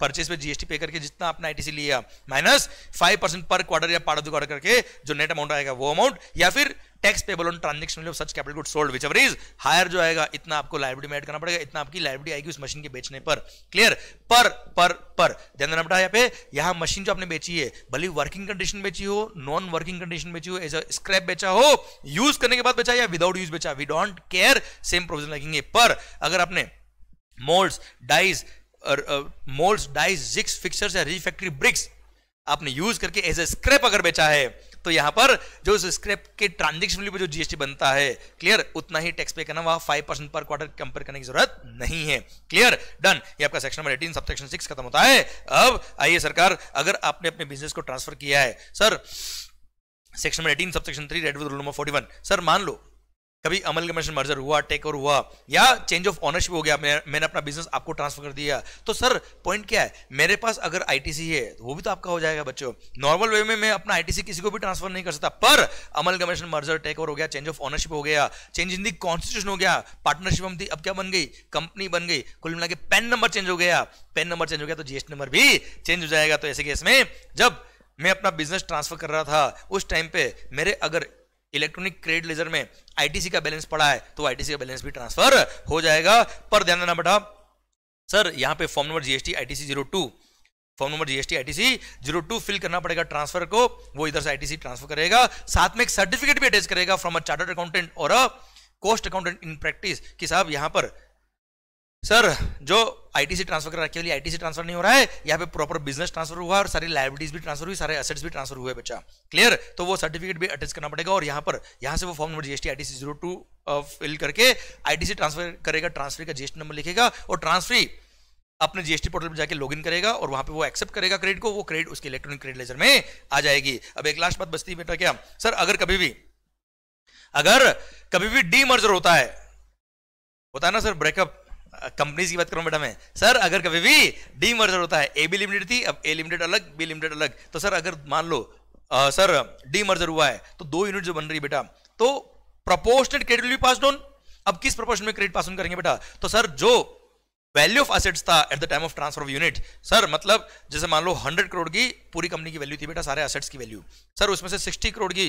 परचेज पे जीएसटी पे करके जितना आपने आईटीसी लिया minus five percent per quarter या पार्ट ऑफ द क्वार्टर करके जो नेट अमाउंट आएगा वो अमाउंट या फिर tax payable on transaction of such capital good sold whichever is higher जो आएगा इतना आपको लाइब्रेरी में एड करना पड़ेगा इतना आपकी लाइब्रेरी आएगी उस मशीन के बेचने पर क्लियर पर पर पर ध्यान देना बेटा यहाँ पे यहाँ मशीन जो आपने बेची है भले वर्किंग कंडीशन बेची हो नॉन वर्किंग कंडीशन बेची हो एज अ स्क्रैप बेचा हो यूज करने के बाद बेचा या विदाउट यूज बेचा we don't care same provision लगेंगे पर अगर आपने moulds dies moulds dies jigs fixtures या रिफैक्ट्री ब्रिक्स आपने यूज करके एज अ स्क्रैप अगर बेचा है तो यहां पर जो स्क्रैप के ट्रांजेक्शन पर जो जीएसटी बनता है क्लियर उतना ही टैक्स पे करना वहां five percent per quarter compare करने की जरूरत नहीं है क्लियर डन ये आपका section number eighteen sub section six खत्म होता है अब आइए सरकार अगर आपने अपने बिजनेस को ट्रांसफर किया है sir section number eighteen sub section three read with rule number forty one sir मान लो कभी अमल कमीशन मर्जर हुआ टेक और हुआ या चेंज ऑफ ऑनरशिप हो गया मैं, मैंने अपना बिजनेस आपको ट्रांसफर कर दिया तो सर पॉइंट क्या है मेरे पास अगर आईटीसी है तो वो भी तो आपका हो जाएगा बच्चों नॉर्मल वे में मैं अपना आईटीसी किसी को भी ट्रांसफर नहीं कर सकता पर अमल कमीशन मर्जर टेक और हो गया चेंज ऑफ ऑनरशिप हो गया चेंज इन दी कॉन्स्टिट्यूशन हो गया पार्टनरशिप हम थी अब क्या बन गई कंपनी बन गई कुल मिला के पेन नंबर चेंज हो गया पेन नंबर चेंज हो गया तो जीएसटी नंबर भी चेंज हो जाएगा तो ऐसे केस में जब मैं अपना बिजनेस ट्रांसफर कर रहा था उस टाइम पे मेरे अगर इलेक्ट्रॉनिक क्रेडिट लेजर में आईटीसी का बैलेंस पड़ा है तो आईटीसी का बैलेंस भी ट्रांसफर हो जाएगा पर ध्यान देना बेटा सर यहाँ पे form number GST ITC zero two form number GST ITC zero two fill करना पड़ेगा ट्रांसफर को वो इधर से आईटीसी ट्रांसफर करेगा साथ में एक सर्टिफिकेट भी अटैच करेगा फ्रॉम अ चार्टर्ड अकाउंटेंट और a cost accountant in practice कि साहब यहाँ पर सर जो आईटीसी ट्रांसफर कर केवल आईटी से ट्रांसफर नहीं हो रहा है यहाँ पे प्रॉपर बिजनेस ट्रांसफर हुआ और सारी लाइबिलिटीज भी ट्रांसफर हुई सारे असेट्स भी ट्रांसफर हुए बच्चा क्लियर तो वो सर्टिफिकेट भी अटैच करना पड़ेगा और यहाँ पर यहाँ से वो form number GST I zero two fill करके आईटीसी ट्रांसफर करेगा ट्रांसफर का जीएसटी नंबर लिखेगा और ट्रांसफर अपने जीएसटी पोर्टल पर जाके इन करेगा और वहां पे वो एक्सेप्ट करेगा क्रेडिट को वो क्रेडिट उसके इलेक्ट्रॉनिक क्रेडिट लेजर में आ जाएगी अब एक लास्ट बात बचती बेटा क्या सर अगर कभी भी अगर कभी भी मर्जर होता है होता है ना सर ब्रेकअप कंपनीज की बात करूं मैडम है सर अगर कभी भी डी मर्जर होता है ए बी लिमिटेड थी अब ए लिमिटेड अलग बी लिमिटेड अलग तो सर अगर मान लो आ, सर डी मर्जर हुआ है तो दो यूनिट जो बन रही है बेटा तो proportionate credit will be pass on अब किस प्रपोर्शन में क्रेडिट पास ऑन करेंगे बेटा तो सर जो वैल्यू ऑफ असेट्स था at the time of transfer of unit sir मतलब जैसे मान लो 100 करोड़ की पूरी कंपनी की वैल्यू थी बेटा सारे असेट्स की वैल्यू सर उसमें से 60 करोड़ की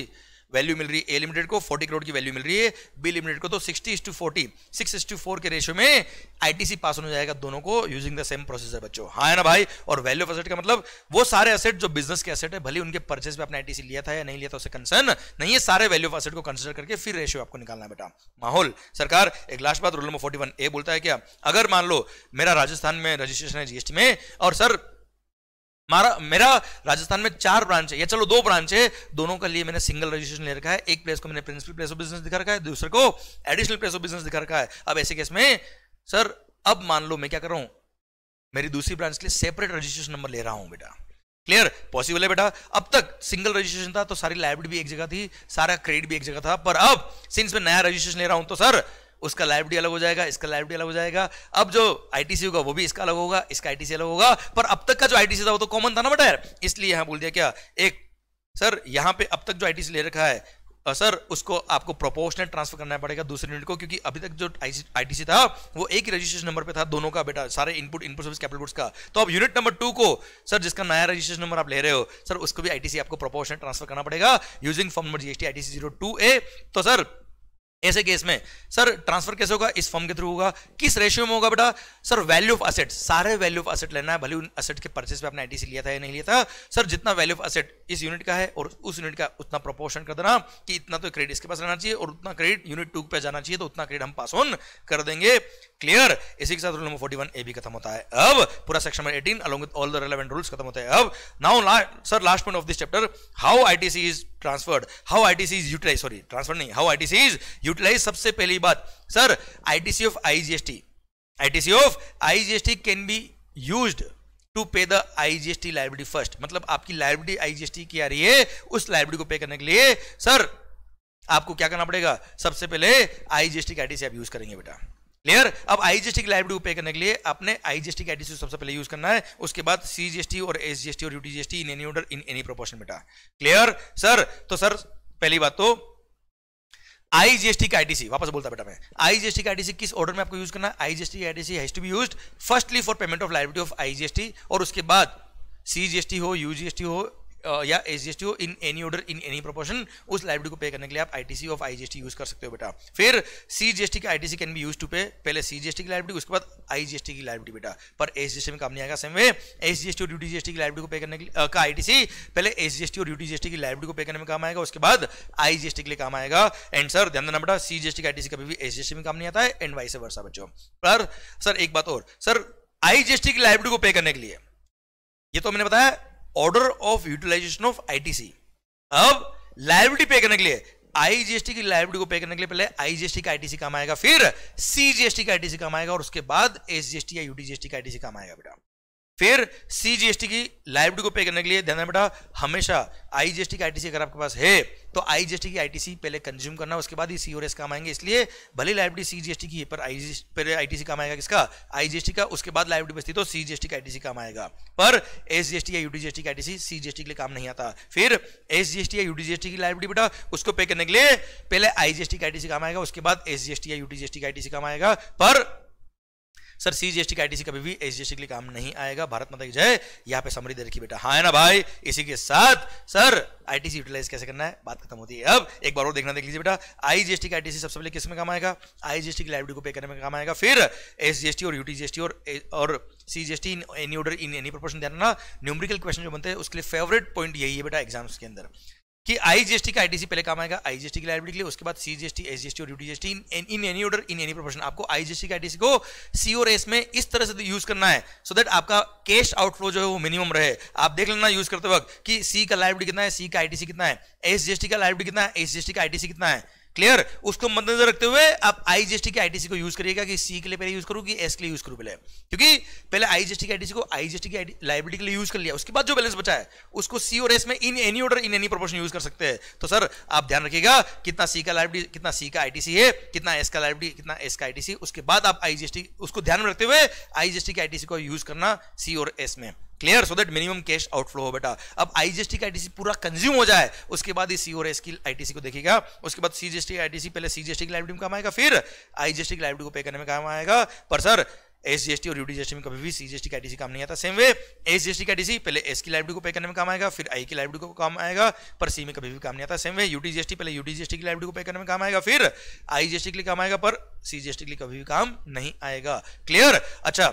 वैल्यू मिल रही है ए लिमिटेड को 40 करोड़ की वैल्यू मिल रही है बी लिमिटेड को तो 60 to forty six to four के रेशियो में आईटीसी पास हो जाएगा दोनों को यूजिंग द सेम प्रोसेसर बच्चों हाँ है ना भाई और वैल्यू ऑफ एसेट का मतलब वो सारे एसेट जो बिजनेस के एसेट है भले उनके परचेज में अपने आईटीसी लिया था या नहीं लिया था उसे कंसर्न नहीं है सारे वैल्यू ऑफ एसेट को कंसिडर करके फिर रेशियो आपको निकालना बेटा माहौल सरकार एक लास्ट बात रूल नंबर फोर्टी ए बोलता है क्या अगर मान लो मेरा राजस्थान में रजिस्ट्रेशन है जीएसटी में और सर मारा मेरा राजस्थान में चार ब्रांच है या चलो दो ब्रांच है दोनों के लिए मैंने सिंगल रजिस्ट्रेशन ले रखा है एक प्लेस को मैंने प्रिंसिपल प्लेस ऑफ बिजनेस दिखा रखा है दूसरे को एडिशनल प्लेस ऑफ बिजनेस दिखा रखा है अब ऐसे केस में सर अब मान लो मैं क्या कर रहा हूं मेरी दूसरी ब्रांच के लिए सेपरेट रजिस्ट्रेशन नंबर ले रहा हूं बेटा क्लियर पॉसिबल है बेटा अब तक सिंगल रजिस्ट्रेशन था तो सारी लाइब्रेरी भी एक जगह थी सारा क्रेडिट भी एक जगह था पर अब सिंस मैं नया रजिस्ट्रेशन ले रहा हूं तो सर उसका लाइब्रेरी अलग हो जाएगा इसका लाइब्रेरी अलग हो जाएगा अब जो आईटीसी होगा वो भी इसका अलग होगा इसका आईटीसी अलग होगा पर अब तक का जो आईटीसी था वो तो कॉमन था ना बटा यार इसलिए यहां बोल दिया क्या एक सर यहां पे अब तक जो आईटीसी ले रखा है सर उसको आपको प्रोपोर्शनल ट्रांसफर करना पड़ेगा दूसरे यूनिट को क्योंकि अभी तक जो आईटीसी था वो एक ही रजिस्ट्रेशन नंबर पे था दोनों का बेटा सारे input input service capital goods का तो अब यूनिट नंबर टू को सर जिसका नया रजिस्ट्रेशन नंबर आप ले रहे हो सर उसको भी आईटीसी आपको प्रोपोर्शनल ट्रांसफर करना पड़ेगा using form number GST ITC zero two A तो सर ऐसे केस में सर ट्रांसफर कैसे होगा इस फॉर्म के थ्रू होगा किस रेशियो में होगा बेटा सर वैल्यू ऑफ असेट सारे वैल्यू ऑफ असेट लेना है भले उन असेट के परचेस पे आपने आईटीसी लिया था या नहीं लिया था सर जितना वैल्यू ऑफ असेट इस यूनिट का है और उस यूनिट का उतना प्रोपोर्शन कर देना कि इतना तो क्रेडिट इसके पास रहना चाहिए और उतना क्रेडिट यूनिट टू पे जाना चाहिए तो उतना क्रेडिट हम पास ऑन कर देंगे क्लियर इसी के साथ rule number forty one A भी खत्म होता है अब पूरा section number eighteen along with all the relevant rules खत्म होते हैं अब now sir last point of this chapter how ITC is transferred how ITC is utilize sorry transfer नहीं हाउ आईटीसी इज यूटिलाइज सबसे पहली बात sir ITC of IGST ITC of IGST can be use to pay the IGST library first मतलब आपकी library IGST की आ रही है उस लाइब्रेरी को पे करने के लिए सर आपको क्या करना पड़ेगा सबसे पहले आईजीएसटी का आईटीसी आप यूज करेंगे बेटा क्लियर अब आईजीएसटी की लाइबिलिटी पे करने के लिए आपने आईजीएसटी का एटीसी सबसे पहले यूज करना है उसके बाद सीजीएसटी और एसजीएसटी और UTGST in any order in any proportion बेटा क्लियर सर तो सर पहली बात तो आईजीएसटी का आईटीसी वापस बोलता बेटा मैं आईजीएसटी का आईटीसी किस ऑर्डर में आपको यूज करना है IGST ITC has to be used firstly for payment of liability of IGST और उसके बाद सीजीएसटी हो यूजीएसटी हो या each in any order in any proportion उस लाइब्रेरी को पे करने के लिए आप आईटीसी ऑफ आईजीएसटी यूज कर सकते हो बेटा फिर सीजीएसटी का ITC can be use to pay पहले सीजीएसटी की लाइब्रेरी उसके बाद आईजीएसटी की लाइब्रेरी बेटा पर एसजीएसटी में काम नहीं आएगा सेम वे एसजीएसटी और ड्यूटी की लाइब्रेरी को पे करने के लिए का आईटीसी पहले एसजीएसटी और ड्यूटी की लाइब्रेरी को पे करने में काम आएगा उसके बाद आईजीएसटी के लिए काम आएगा एंड सर ध्यान देना बेटा सीजीएसटी का आईटीसी कभी भी एसजीएसटी में काम नहीं आता है एंड वाइस वर्षा बच्चों पर सर एक बात और सर आईजीएसटी की लाइब्रेरी को पे करने के लिए ये तो मैंने बताया order of utilization of ITC अब लाइबिलिटी पे करने के लिए आईजीएसटी की लाइबिलिटी को पे करने के लिए पहले आईजीएसटी का आईटीसी काम आएगा फिर सीजीएसटी का आईटीसी काम आएगा और उसके बाद एसजीएसटी या यूटीजीएसटी का आईटीसी काम आएगा बेटा फिर सीजीएसटी की लाइबिलिटी को पे करने के लिए ध्यान बेटा हमेशा आईजीएसटी की आईटीसी अगर आपके पास है तो आईजीएसटी की आईटीसी पहले कंज्यूम करना उसके बाद ही सी एस काम आएंगे इसलिए भले लाइबिलिटी सीजीएसटी की है पर आई पहले आईटीसी काम आएगा किसका आईजीएसटी का उसके बाद लाइबिलिटी बचती तो सीजीएसटी का आईटीसी काम आएगा पर एसजीएसटी या यूडीजीएसटी की आईटीसी टी के लिए काम नहीं आता फिर एसजीएसटी या यूडीजीएसटी की लाइबिलिटी बेटा उसको पे करने के लिए पहले आई का आईटीसी काम आएगा उसके बाद एसजीएसटी या यूडीजीएसटी का आईटीसी काम आएगा पर sir C G S T कभी भी एस के लिए काम नहीं आएगा भारत माता की जय यहाँ पे समरी दे रखी बेटा हाँ है ना भाई इसी के साथ सर आईटीसी यूटिलाइज कैसे करना है बात खत्म होती है अब एक बार और देखना देख लीजिए बेटा आई जीएसटी का आईटीसी सबसे पहले किस में काम आएगा आई जीएसटी की लाइब्रेरी को पे करने में काम आएगा फिर एस जीएसटी और यूटी जीएसटी और और C S in any order in any proportion ध्यान न्यूमरिकल क्वेश्चन जो बनते हैं उसके लिए फेवरेट पॉइंट यही है बेटा एग्जाम्स के अंदर कि आईजीएसटी का आईटीसी पहले काम आएगा आईजीएसटी की लाइबिलिटी के लिए उसके बाद सीजीएसटी एसजीएसटी और UTGST in in any order in any proportion आपको आईजीएसटी का आईटीसी को सी और एस में इस तरह से यूज करना है सो so दैट आपका कैश आउटफ्लो जो है वो मिनिमम रहे आप देख लेना यूज करते वक्त कि सी का लाइबिलिटी कितना है सी का आईटीसी कितना है एसजीएसटी का लाइबिलिटी कितना है एसजीएसटी का आईटीसी कितना है क्लियर उसको मद्देनजर रखते हुए आप आईजीएसटी के आईटीसी को यूज करिएगा कि सी के लिए पहले यूज करूँ कि एस के लिए यूज करूँ पहले क्योंकि पहले आईजीएसटी के आईटीसी को आईजीएसटी की लाइबिलिटी के लिए यूज कर लिया उसके बाद जो बैलेंस बचा है उसको सी और एस में in any order in any proportion use कर सकते हैं तो सर आप ध्यान रखिएगा कितना सी का लाइबिलिटी कितना सी का आईटीसी है कितना एस का लाइबिलिटी कितना एस का आईटीसी उसके बाद आप आईजीएसटी उसको ध्यान में रखते हुए आईजीएसटी के आईटीसी को यूज करना सी और एस में clear so that minimum cash outflow हो बेटा अब आईजीएसटी का आईटीसी पूरा कंज्यूम हो जाए उसके बाद ये सी और एस की आईटीसी को देखेगा उसके बाद सीजीएसटी आईटीसी पहले सीजीएसटी की लाइब्रेटी में काम आएगा फिर आईजीएसटी की लाइब्रेटी को पे करने में काम आएगा पर सर एसजीएसटी और यूडीजीएसटी में कभी भी सीजीएसटी का आईटीसी काम नहीं आता सेम वे एसजीएसटी का आईटीसी पहले एस की लाइब्रेरी को पे करने में काम आएगा फिर आई की लाइब्रेरी को काम आएगा पर सी में कभी भी काम नहीं आता सेम वे यूडीजीएसटी पहले यूडीजीएसटी की लाइब्रेरी को पे करने में काम आएगा फिर आईजीएसटी के लिए काम आएगा पर सीजीएसटी के लिए कभी भी काम नहीं आएगा क्लियर अच्छा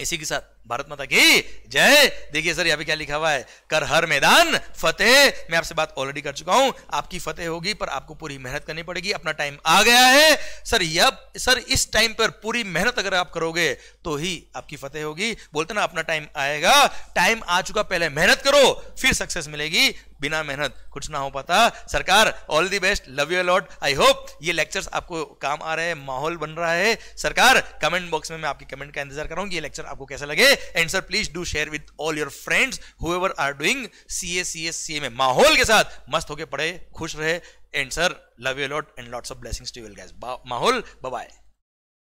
इसी के साथ भारत माता की जय देखिए सर यहाँ पे क्या लिखा हुआ है कर हर मैदान फतेह मैं आपसे बात ऑलरेडी कर चुका हूं आपकी फतेह होगी पर आपको पूरी मेहनत करनी पड़ेगी अपना टाइम आ गया है सर यह सर इस टाइम पर पूरी मेहनत अगर आप करोगे तो ही आपकी फतेह होगी बोलते ना अपना टाइम आएगा टाइम आ चुका पहले मेहनत करो फिर सक्सेस मिलेगी बिना मेहनत कुछ ना हो पाता सरकार all the best love you lot I hope ये लेक्चर्स आपको काम आ रहे हैं माहौल बन रहा है सरकार कमेंट बॉक्स में मैं आपकी कमेंट का इंतजार कर रहा हूँ ये लेक्चर आपको कैसा लगे and sir please do share with all your friends ever are doing C A C S C A में माहौल के साथ मस्त होके पढ़े खुश रहे and sir love you lot and lots of blessings to will गैस माहौल बाय